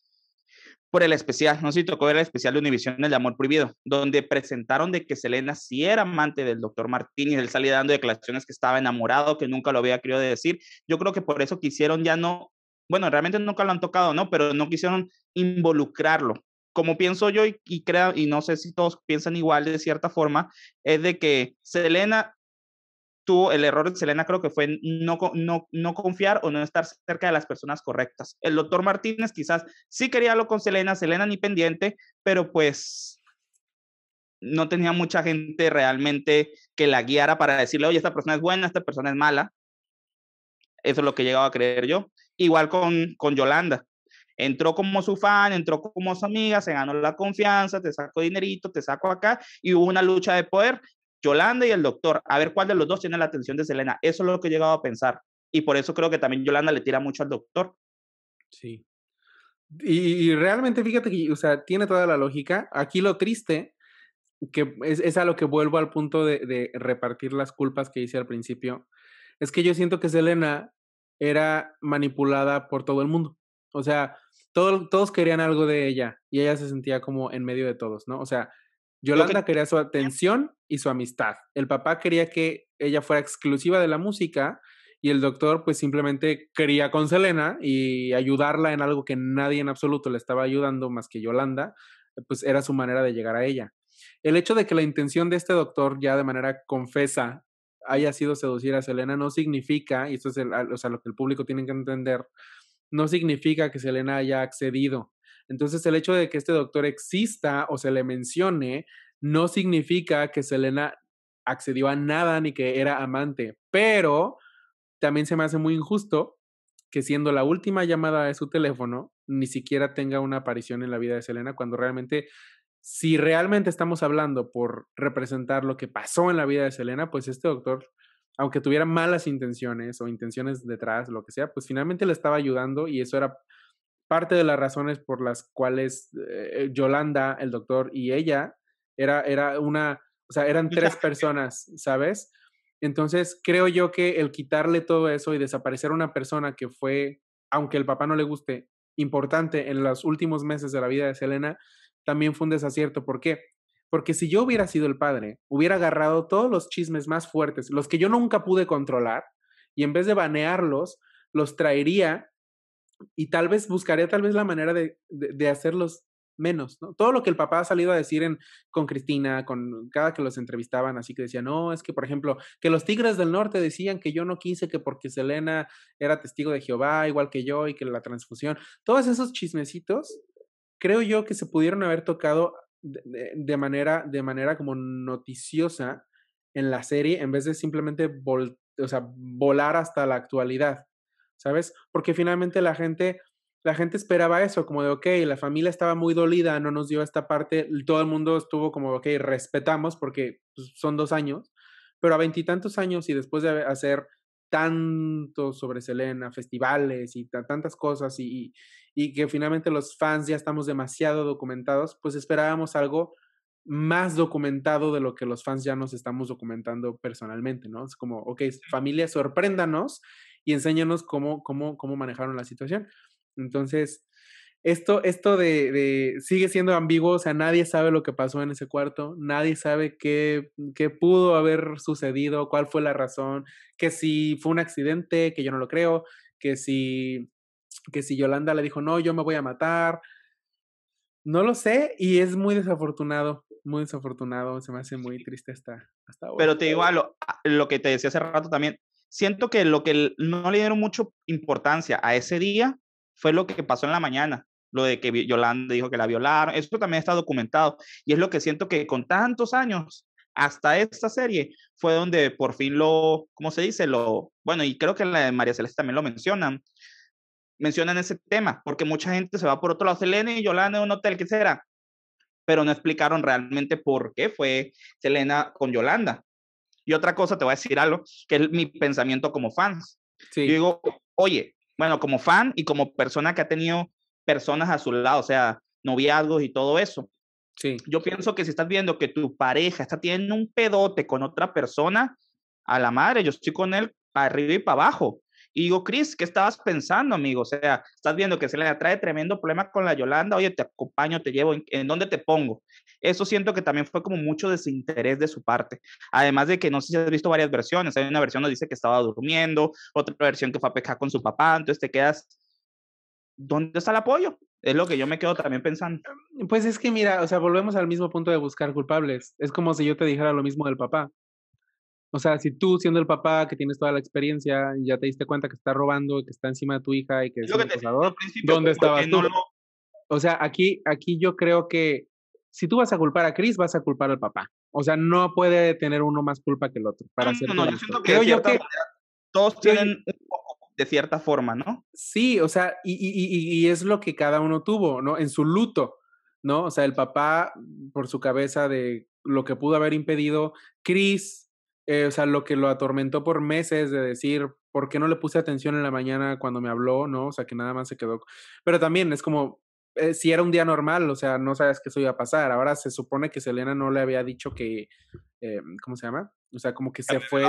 por el especial, no sé tocó ver el especial de Univision El Amor Prohibido, donde presentaron de que Selena sí era amante del doctor Martínez, él salía dando declaraciones que estaba enamorado, que nunca lo había querido decir. Yo creo que por eso quisieron ya no, bueno, realmente nunca lo han tocado, ¿no? Pero no quisieron involucrarlo. Como pienso yo y, y creo, y no sé si todos piensan igual de cierta forma, es de que Selena tuvo el error de Selena, creo que fue no, no, confiar o no estar cerca de las personas correctas. El doctor Martínez quizás sí quería algo con Selena, Selena ni pendiente, pero pues no tenía mucha gente realmente que la guiara para decirle, oye, esta persona es buena, esta persona es mala. Eso es lo que llegaba a creer yo. Igual con, con Yolanda. Entró como su fan, entró como su amiga, se ganó la confianza, te saco dinerito, te saco acá, y hubo una lucha de poder Yolanda y el doctor, a ver cuál de los dos tiene la atención de Selena. Eso es lo que he llegado a pensar. Y por eso creo que también Yolanda le tira mucho al doctor. Sí. Y, realmente, fíjate que, o sea, tiene toda la lógica. Aquí lo triste, que es, a lo que vuelvo al punto de, repartir las culpas que hice al principio, es que yo siento que Selena era manipulada por todo el mundo. O sea, todos querían algo de ella y ella se sentía como en medio de todos, ¿no? O sea, Yolanda quería su atención y su amistad. El papá quería que ella fuera exclusiva de la música y el doctor pues simplemente quería con Selena y ayudarla en algo que nadie en absoluto le estaba ayudando más que Yolanda, pues era su manera de llegar a ella. El hecho de que la intención de este doctor ya de manera confesa haya sido seducir a Selena no significa, y esto es lo que el público tiene que entender, no significa que Selena haya accedido. Entonces el hecho de que este doctor exista o se le mencione no significa que Selena accedió a nada ni que era amante, pero también se me hace muy injusto que siendo la última llamada de su teléfono, ni siquiera tenga una aparición en la vida de Selena, cuando realmente, si realmente estamos hablando por representar lo que pasó en la vida de Selena, pues este doctor, aunque tuviera malas intenciones o intenciones detrás, lo que sea, pues finalmente le estaba ayudando y eso era parte de las razones por las cuales eh, Yolanda, el doctor y ella era, una, o sea, eran tres personas, ¿sabes? Entonces, creo yo que el quitarle todo eso y desaparecer una persona que fue, aunque el papá no le guste, importante en los últimos meses de la vida de Selena, también fue un desacierto. ¿Por qué? Porque si yo hubiera sido el padre, hubiera agarrado todos los chismes más fuertes, los que yo nunca pude controlar, y en vez de banearlos, los traería y tal vez buscaría tal vez la manera de, de hacerlos menos, ¿no? Todo lo que el papá ha salido a decir en, con Cristina, con cada que los entrevistaban, así que decía, no, es que, por ejemplo, que los Tigres del Norte decían que yo no quise, que porque Selena era testigo de Jehová, igual que yo, y que la transfusión, todos esos chismecitos, creo yo que se pudieron haber tocado de, manera, de manera como noticiosa en la serie, en vez de simplemente volar hasta la actualidad. ¿sabes? Porque finalmente la gente la gente esperaba eso, como de, ok, la familia estaba muy dolida, no nos dio esta parte, todo el mundo estuvo como, ok, respetamos porque pues, son dos años, pero a veintitantos años y después de hacer tanto sobre Selena, festivales y tantas cosas y, que finalmente los fans ya estamos demasiado documentados, pues esperábamos algo más documentado de lo que los fans ya nos estamos documentando personalmente, ¿no? Es como, ok, familia, sorpréndanos y enséñanos cómo, cómo, cómo manejaron la situación. Entonces, esto, esto de, de, sigue siendo ambiguo, o sea, nadie sabe lo que pasó en ese cuarto, nadie sabe qué, qué pudo haber sucedido, cuál fue la razón, que si fue un accidente, que yo no lo creo, que si, que si Yolanda le dijo, no, yo me voy a matar, no lo sé y es muy desafortunado, muy desafortunado, se me hace muy triste hasta, hasta ahora. Pero te digo lo, ah, lo que te decía hace rato también, siento que lo que no le dieron mucho importancia a ese día fue lo que pasó en la mañana, lo de que Yolanda dijo que la violaron, eso también está documentado. Y es lo que siento que con tantos años, hasta esta serie, fue donde por fin lo, ¿cómo se dice? Lo, bueno, y creo que la María Celeste también lo mencionan, mencionan ese tema, porque mucha gente se va por otro lado, Selena y Yolanda en un hotel, ¿qué será? Pero no explicaron realmente por qué fue Selena con Yolanda. Y otra cosa, te voy a decir algo, que es mi pensamiento como fans. digo, oye, bueno, como fan y como persona que ha tenido personas a su lado, o sea, noviazgos y todo eso. Sí. Yo pienso que si estás viendo que tu pareja está teniendo un pedote con otra persona, a la madre, yo estoy con él para arriba y para abajo. Y digo, Chris, ¿qué estabas pensando, amigo? O sea, estás viendo que se le atrae tremendo problema con la Yolanda, oye, te acompaño, te llevo, ¿en, dónde te pongo? Eso siento que también fue como mucho desinterés de su parte. Además de que no sé si has visto varias versiones. Hay una versión donde dice que estaba durmiendo, otra versión que fue a pescar con su papá. Entonces te quedas. ¿Dónde está el apoyo? Es lo que yo me quedo también pensando. Em, pues es que mira, o sea, volvemos al mismo punto de buscar culpables. Es como si yo te dijera lo mismo del papá. O sea, si tú siendo el papá que tienes toda la experiencia, ya te diste cuenta que está robando, que está encima de tu hija y que es, el un ¿dónde pues, estabas tú? O sea, aquí, aquí yo creo que si tú vas a culpar a Chris, vas a culpar al papá. O sea, no puede tener uno más culpa que el otro. Para no, mm, no, yo siento que, Creo de yo que... todos tienen de cierta forma, ¿no? Sí, o sea, y, es lo que cada uno tuvo, ¿no? En su luto, ¿no? O sea, el papá por su cabeza de lo que pudo haber impedido, Chris, eh, o sea, lo que lo atormentó por meses de decir, ¿por qué no le puse atención en la mañana cuando me habló, ¿no? O sea, que nada más se quedó. Pero también es como, eh, si era un día normal, o sea, no sabes que eso iba a pasar. Ahora se supone que Selena no le había dicho que, em, ¿cómo se llama? O sea, como que se fue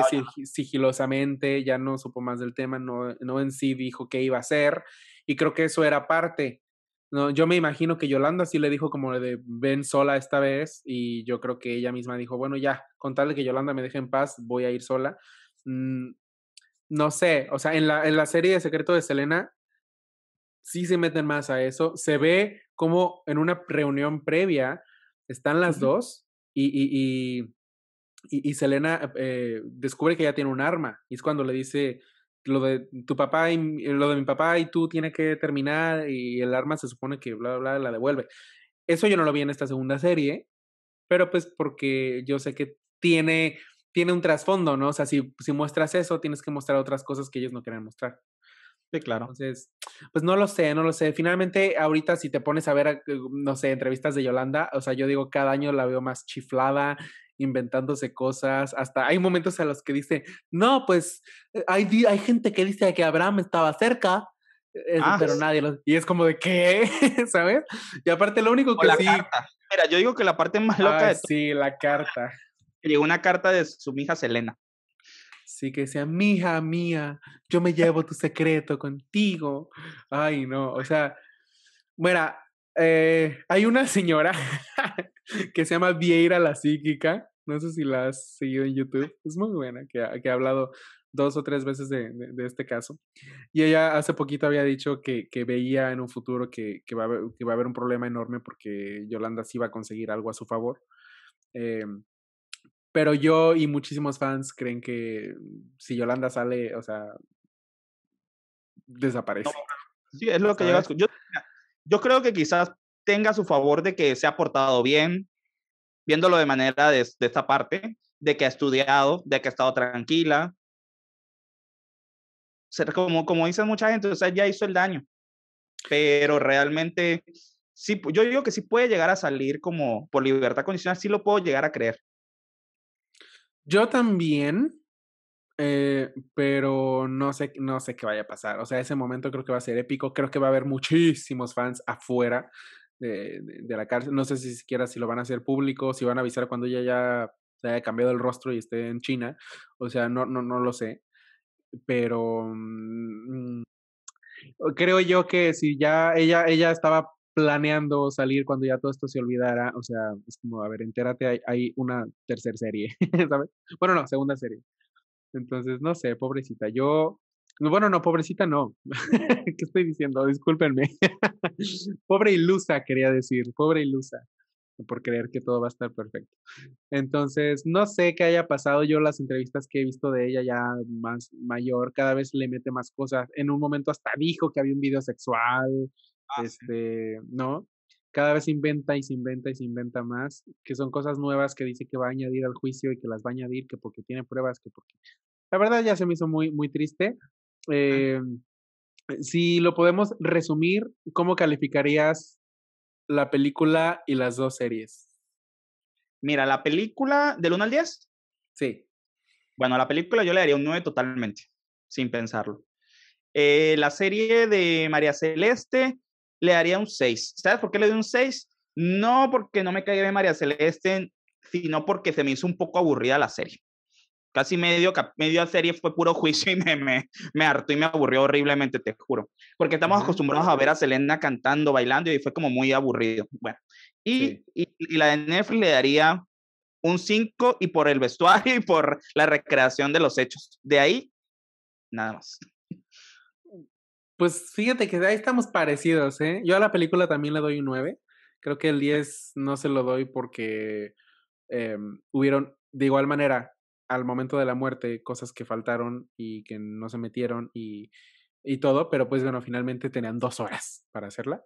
sigilosamente, ya no supo más del tema, no, en sí dijo qué iba a hacer. Y creo que eso era parte. No, yo me imagino que Yolanda sí le dijo como de ven sola esta vez y yo creo que ella misma dijo, bueno, ya, con tal de que Yolanda me deje en paz, voy a ir sola. Mm, no sé, o sea, en la, en la serie de Secreto de Selena sí se meten más a eso. Se ve como en una reunión previa están las dos y, y, y, y Selena eh, descubre que ya tiene un arma. Y es cuando le dice lo de tu papá y lo de mi papá y tú tiene que terminar y el arma se supone que bla, bla, bla, la devuelve. Eso yo no lo vi en esta segunda serie, pero pues porque yo sé que tiene, tiene un trasfondo, ¿no? O sea, si muestras eso, tienes que mostrar otras cosas que ellos no quieren mostrar. Sí, claro. Entonces, pues no lo sé, no lo sé. Finalmente, ahorita si te pones a ver, eh, eh, no sé, entrevistas de Yolanda, o sea, yo digo, cada año la veo más chiflada, inventándose cosas, hasta hay momentos a los que dice, no, pues eh, hay, hay gente que dice que Abraham estaba cerca, e, ah. pero nadie lo... Y es como de qué, ¿sabes? Y aparte lo único que... La carta. Mira, yo digo que la parte más loca... es sí, la carta. Llegó una carta de su hija Selena. Sí, que sea, mija mía, yo me llevo tu secreto contigo. Ay, no, o sea, mira, eh, hay una señora que se llama Vieira la Psíquica, no sé si la has seguido en YouTube, es muy buena, que, ha, hablado dos o tres veces de, este caso. Y ella hace poquito había dicho que, veía en un futuro que, va a haber, un problema enorme porque Yolanda sí va a conseguir algo a su favor. Eh, pero yo y muchísimos fans creen que si Yolanda sale, o sea, desaparece. sí, es lo que Yo, yo creo que quizás tenga su favor de que se ha portado bien, viéndolo de manera de, esta parte, de que ha estudiado, de que ha estado tranquila. Como, como mucha gente, o sea, ya hizo el daño. Pero realmente, sí, yo digo que sí puede llegar a salir como por libertad condicional, sí lo puedo llegar a creer. Yo también, eh, pero no sé, no sé qué vaya a pasar. O sea, ese momento creo que va a ser épico. Creo que va a haber muchísimos fans afuera de, la cárcel. No sé si siquiera si lo van a hacer público, si van a avisar cuando ella ya se haya cambiado el rostro y esté en China. O sea, no, no, no lo sé. Pero mm, mm, creo yo que si ya ella, ella estaba planeando salir cuando ya todo esto se olvidara. O sea, es como, a ver, entérate, hay, una tercera serie, ¿sabes? Bueno, no, segunda serie. Entonces, no sé, pobrecita. Yo, bueno, no, pobrecita no. ¿Qué estoy diciendo? Discúlpenme. Pobre ilusa, quería decir, pobre ilusa, por creer que todo va a estar perfecto. Entonces, no sé qué haya pasado. Yo las entrevistas que he visto de ella ya más mayor, cada vez le mete más cosas. En un momento hasta dijo que había un video sexual Ah, este, ¿no? Cada vez se inventa y se inventa y se inventa más, que son cosas nuevas que dice que va a añadir al juicio y que las va a añadir, que porque tiene pruebas, que porque... La verdad ya se me hizo muy, muy triste. Eh, si lo podemos resumir, ¿cómo calificarías la película y las dos series? Mira, la película del 1 al 10. Sí. Bueno, la película yo le daría un 9 totalmente, sin pensarlo. Eh, la serie de María Celeste, le daría un 6. ¿Sabes por qué le doy un 6? No porque no me caiga de María Celeste, sino porque se me hizo un poco aburrida la serie. Casi medio, medio serie fue puro juicio y me, me, hartó y me aburrió horriblemente, te juro. Porque estamos acostumbrados a ver a Selena cantando, bailando y fue como muy aburrido. Bueno, y, y, la de Netflix le daría un 5 y por el vestuario y por la recreación de los hechos. De ahí, nada más. Pues fíjate que ahí estamos parecidos, ¿eh? Yo a la película también le doy un 9. Creo que el 10 no se lo doy porque em, hubieron, de igual manera, al momento de la muerte, cosas que faltaron y que no se metieron y, todo, pero pues bueno, finalmente tenían dos horas para hacerla.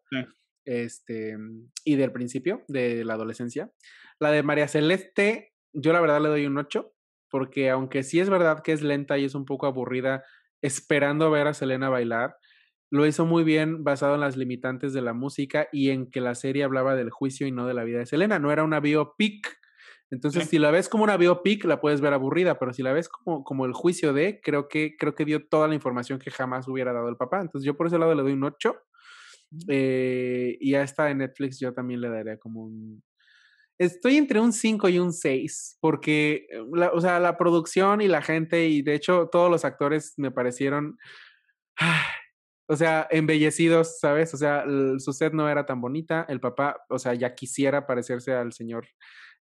Este, y del principio, de la adolescencia. La de María Celeste, yo la verdad le doy un 8, porque aunque sí es verdad que es lenta y es un poco aburrida, esperando ver a Selena bailar, lo hizo muy bien basado en las limitantes de la música y en que la serie hablaba del juicio y no de la vida de Selena. No era una biopic. Entonces, si la ves como una biopic, la puedes ver aburrida, pero si la ves como, como el juicio de, creo que, creo que dio toda la información que jamás hubiera dado el papá. Entonces, yo por ese lado le doy un 8. Mm. Eh, y a esta de Netflix yo también le daría como un... Estoy entre un 5 y un 6, porque, eh, la, o sea, la producción y la gente, y de hecho todos los actores me parecieron... Ah, o sea, embellecidos, ¿sabes? O sea, su sed no era tan bonita, el papá, o sea, ya quisiera parecerse al señor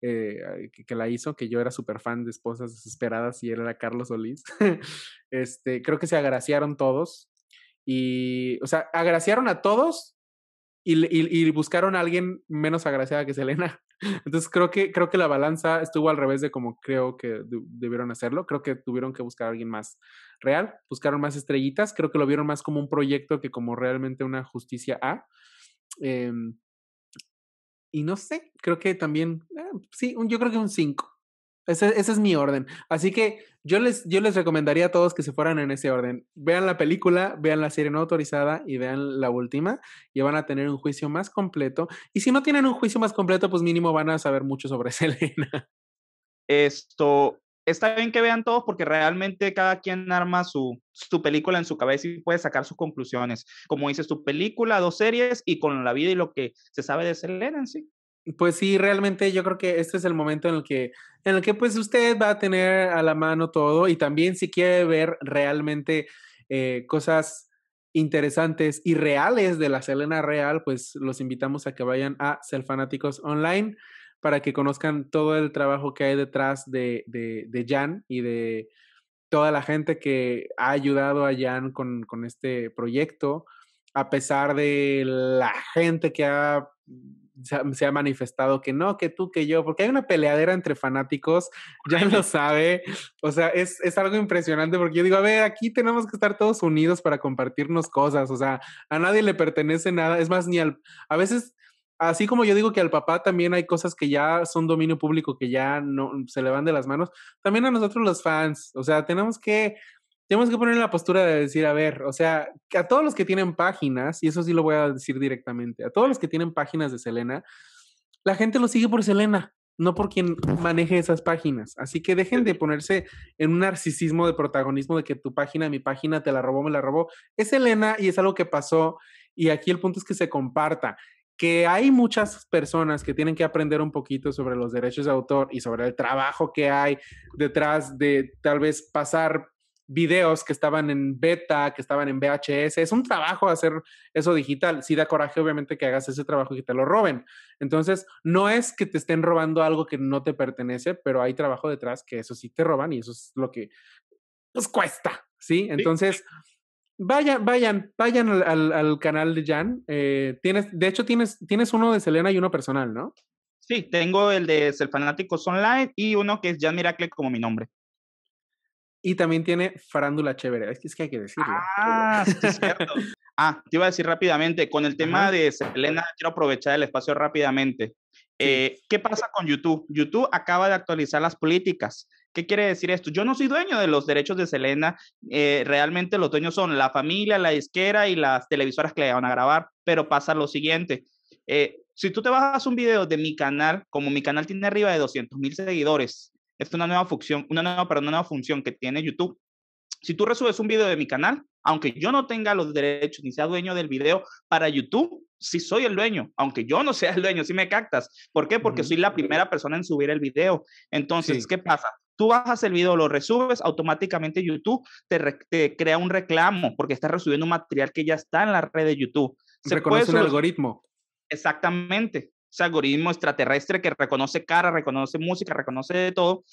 eh, que, la hizo, que yo era súper fan de Esposas Desesperadas y él era Carlos Solís. este, creo que se agraciaron todos y, o sea, agraciaron a todos y, y buscaron a alguien menos agraciada que Selena. Entonces creo que, creo que la balanza estuvo al revés de como creo que debieron hacerlo. Creo que tuvieron que buscar a alguien más real, buscaron más estrellitas, creo que lo vieron más como un proyecto que como realmente una justicia A. Em, y no sé, creo que también, ah, sí, yo creo que un 5. Ese, es mi orden. Así que yo les, yo les recomendaría a todos que se fueran en ese orden. Vean la película, vean la serie no autorizada y vean la última y van a tener un juicio más completo. Y si no tienen un juicio más completo, pues mínimo van a saber mucho sobre Selena. Esto, está bien que vean todos porque realmente cada quien arma su, su película en su cabeza y puede sacar sus conclusiones. Como dices, tu película, dos series y con la vida y lo que se sabe de Selena en sí. Pues sí, realmente yo creo que este es el momento en el que, en el que pues usted va a tener a la mano todo y también si quiere ver realmente eh, cosas interesantes y reales de la Selena Real, pues los invitamos a que vayan a Selfanáticos Online para que conozcan todo el trabajo que hay detrás de, Jan y de toda la gente que ha ayudado a Jan con, con este proyecto, a pesar de la gente que ha se ha manifestado que no, que tú, que yo, porque hay una peleadera entre fanáticos, ya lo sabe. O sea, es, algo impresionante porque yo digo, a ver, aquí tenemos que estar todos unidos para compartirnos cosas. O sea, a nadie le pertenece nada. Es más, ni al... A veces, así como yo digo que al papá también hay cosas que ya son dominio público, que ya no se le van de las manos, también a nosotros los fans. O sea, tenemos que tenemos que poner la postura de decir, a ver, o sea, a todos los que tienen páginas, y eso sí lo voy a decir directamente, a todos los que tienen páginas de Selena, la gente lo sigue por Selena, no por quien maneje esas páginas. Así que dejen de ponerse en un narcisismo de protagonismo de que tu página, mi página, te la robó, me la robó. Es Selena y es algo que pasó y aquí el punto es que se comparta. Que hay muchas personas que tienen que aprender un poquito sobre los derechos de autor y sobre el trabajo que hay detrás de tal vez pasar videos que estaban en beta, que estaban en VHS. Es un trabajo hacer eso digital. si da coraje, obviamente, que hagas ese trabajo y que te lo roben. Entonces, no es que te estén robando algo que no te pertenece, pero hay trabajo detrás que eso sí te roban y eso es lo que nos pues, cuesta, ¿sí? Entonces, vayan, vayan, vayan al, canal de Jan. Eh, tienes, de hecho, tienes, tienes uno de Selena y uno personal, ¿no? Sí, tengo el de Selfanáticos Online y uno que es Jan Miracle como mi nombre. Y también tiene farándula chévere. Es que, es que hay que decirlo. Ah, sí, es cierto. Ah, te iba a decir rápidamente, con el tema de Selena, quiero aprovechar el espacio rápidamente. Eh, ¿Qué pasa con YouTube? YouTube acaba de actualizar las políticas. ¿Qué quiere decir esto? Yo no soy dueño de los derechos de Selena. Eh, realmente los dueños son la familia, la disquera y las televisoras que le van a grabar. Pero pasa lo siguiente. Eh, si tú te bajas un video de mi canal, como mi canal tiene arriba de 200 mil seguidores, es una nueva función, una nueva, una nueva función que tiene YouTube. Si tú resubes un video de mi canal, aunque yo no tenga los derechos ni sea dueño del video para YouTube, sí soy el dueño, aunque yo no sea el dueño, si me captas. ¿Por qué? Porque soy mm, la primera persona en subir el video. Entonces, ¿qué pasa? Tú bajas el video, lo resubes, automáticamente YouTube te, crea un reclamo porque estás resubiendo un material que ya está en la red de YouTube. Se Reconoce un algoritmo. Exactamente ese algoritmo extraterrestre que reconoce cara, reconoce música, reconoce de todo.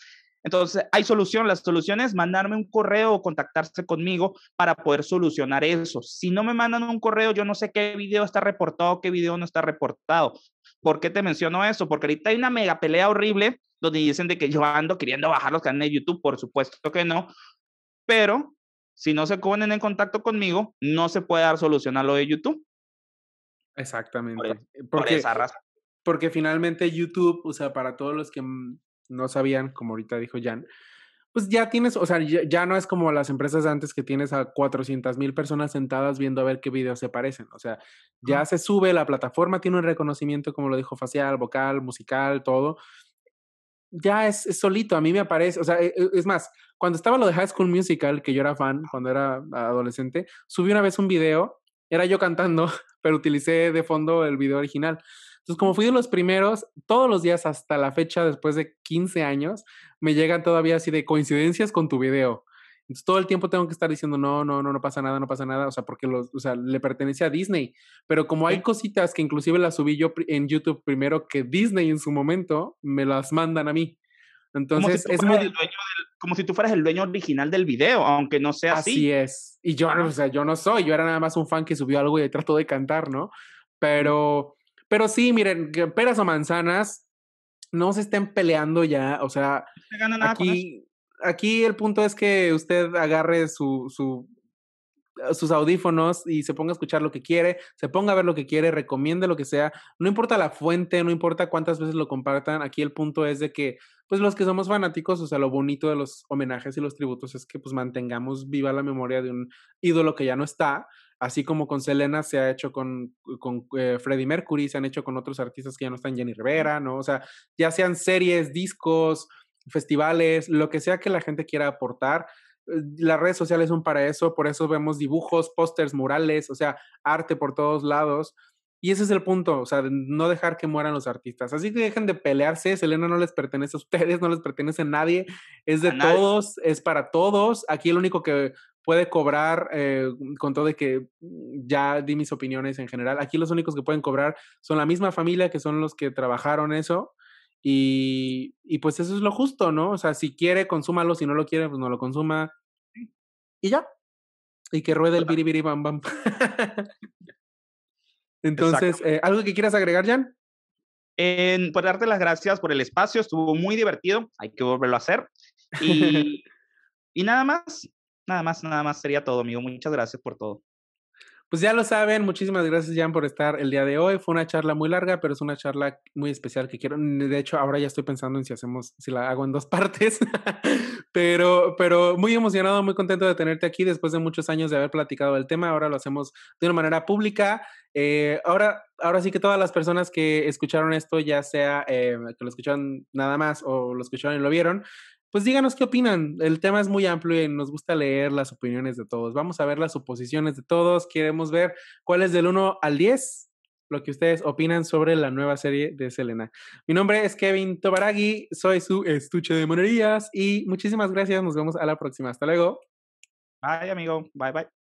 Entonces, hay solución. La solución es mandarme un correo o contactarse conmigo para poder solucionar eso. Si no me mandan un correo, yo no sé qué video está reportado, qué video no está reportado. ¿Por qué te menciono eso? Porque ahorita hay una mega pelea horrible donde dicen de que yo ando queriendo bajar los canales de YouTube. Por supuesto que no. Pero si no se ponen en contacto conmigo, no se puede dar solución a lo de YouTube. Exactamente. E, Porque por esa razón porque finalmente YouTube, o sea, para todos los que mm, no sabían, como ahorita dijo Jan, pues ya tienes, o sea, ya, no es como las empresas antes que tienes a 400 mil personas sentadas viendo a ver qué videos se parecen. O sea, ya se sube, la plataforma tiene un reconocimiento, como lo dijo, facial, vocal, musical, todo. Ya es, solito, a mí me aparece, o sea, e, e, es más, cuando estaba lo de High School Musical, que yo era fan cuando era adolescente, subí una vez un video, era yo cantando, pero utilicé de fondo el video original. Entonces, como fui de los primeros, todos los días hasta la fecha, después de 15 años, me llegan todavía así de coincidencias con tu video. Entonces, todo el tiempo tengo que estar diciendo, no, no, no, no pasa nada, no pasa nada, o sea, porque los, o sea, le pertenece a Disney. Pero como hay cositas que inclusive las subí yo en YouTube primero que Disney en su momento, me las mandan a mí. Entonces, es como si tú fueras el dueño original del video, aunque no sea así. Así es. Y yo, o sea, yo no soy, yo era nada más un fan que subió algo y trato de cantar, ¿no? Pero pero sí, miren, peras o manzanas, no se estén peleando ya. O sea, aquí, aquí el punto es que usted agarre su, su sus audífonos y se ponga a escuchar lo que quiere, se ponga a ver lo que quiere, recomiende lo que sea, no importa la fuente, no importa cuántas veces lo compartan, aquí el punto es de que, pues los que somos fanáticos, o sea, lo bonito de los homenajes y los tributos es que pues mantengamos viva la memoria de un ídolo que ya no está, así como con Selena se ha hecho con, con eh, Freddie Mercury, se han hecho con otros artistas que ya no están, Jenny Rivera, ¿no? O sea, ya sean series, discos, festivales, lo que sea que la gente quiera aportar eh, las redes sociales son para eso, por eso vemos dibujos, pósters, murales, o sea, arte por todos lados. Y ese es el punto, o sea, no dejar que mueran los artistas. Así que dejen de pelearse, Selena no les pertenece a ustedes, no les pertenece a nadie, es de todos, es para todos. Aquí el único que puede cobrar, eh, con todo de que mm, ya di mis opiniones en general, aquí los únicos que pueden cobrar son la misma familia que son los que trabajaron eso y, pues eso es lo justo, ¿no? O sea, si quiere, consúmalo, si no lo quiere, pues no lo consuma. Y ya. Y que ruede el biribiri bam bam. Entonces, eh, ¿algo que quieras agregar, Jan? En, pues, darte las gracias por el espacio, estuvo muy divertido, hay que volverlo a hacer. Y, y nada más, nada más, nada más sería todo, amigo. Muchas gracias por todo. Pues ya lo saben, muchísimas gracias Jan por estar el día de hoy. Fue una charla muy larga, pero es una charla muy especial que quiero. De hecho, ahora ya estoy pensando en si hacemos, si la hago en dos partes. pero, pero muy emocionado, muy contento de tenerte aquí después de muchos años de haber platicado del tema. Ahora lo hacemos de una manera pública. Eh, ahora, ahora sí que todas las personas que escucharon esto, ya sea eh, que lo escucharon nada más o lo escucharon y lo vieron, pues díganos qué opinan. El tema es muy amplio y nos gusta leer las opiniones de todos. Vamos a ver las suposiciones de todos. Queremos ver cuál es del 1 al 10 lo que ustedes opinan sobre la nueva serie de Selena. Mi nombre es Kevin Tobaragi, soy su estuche de monerías y muchísimas gracias. Nos vemos a la próxima. Hasta luego. Bye, amigo. Bye, bye.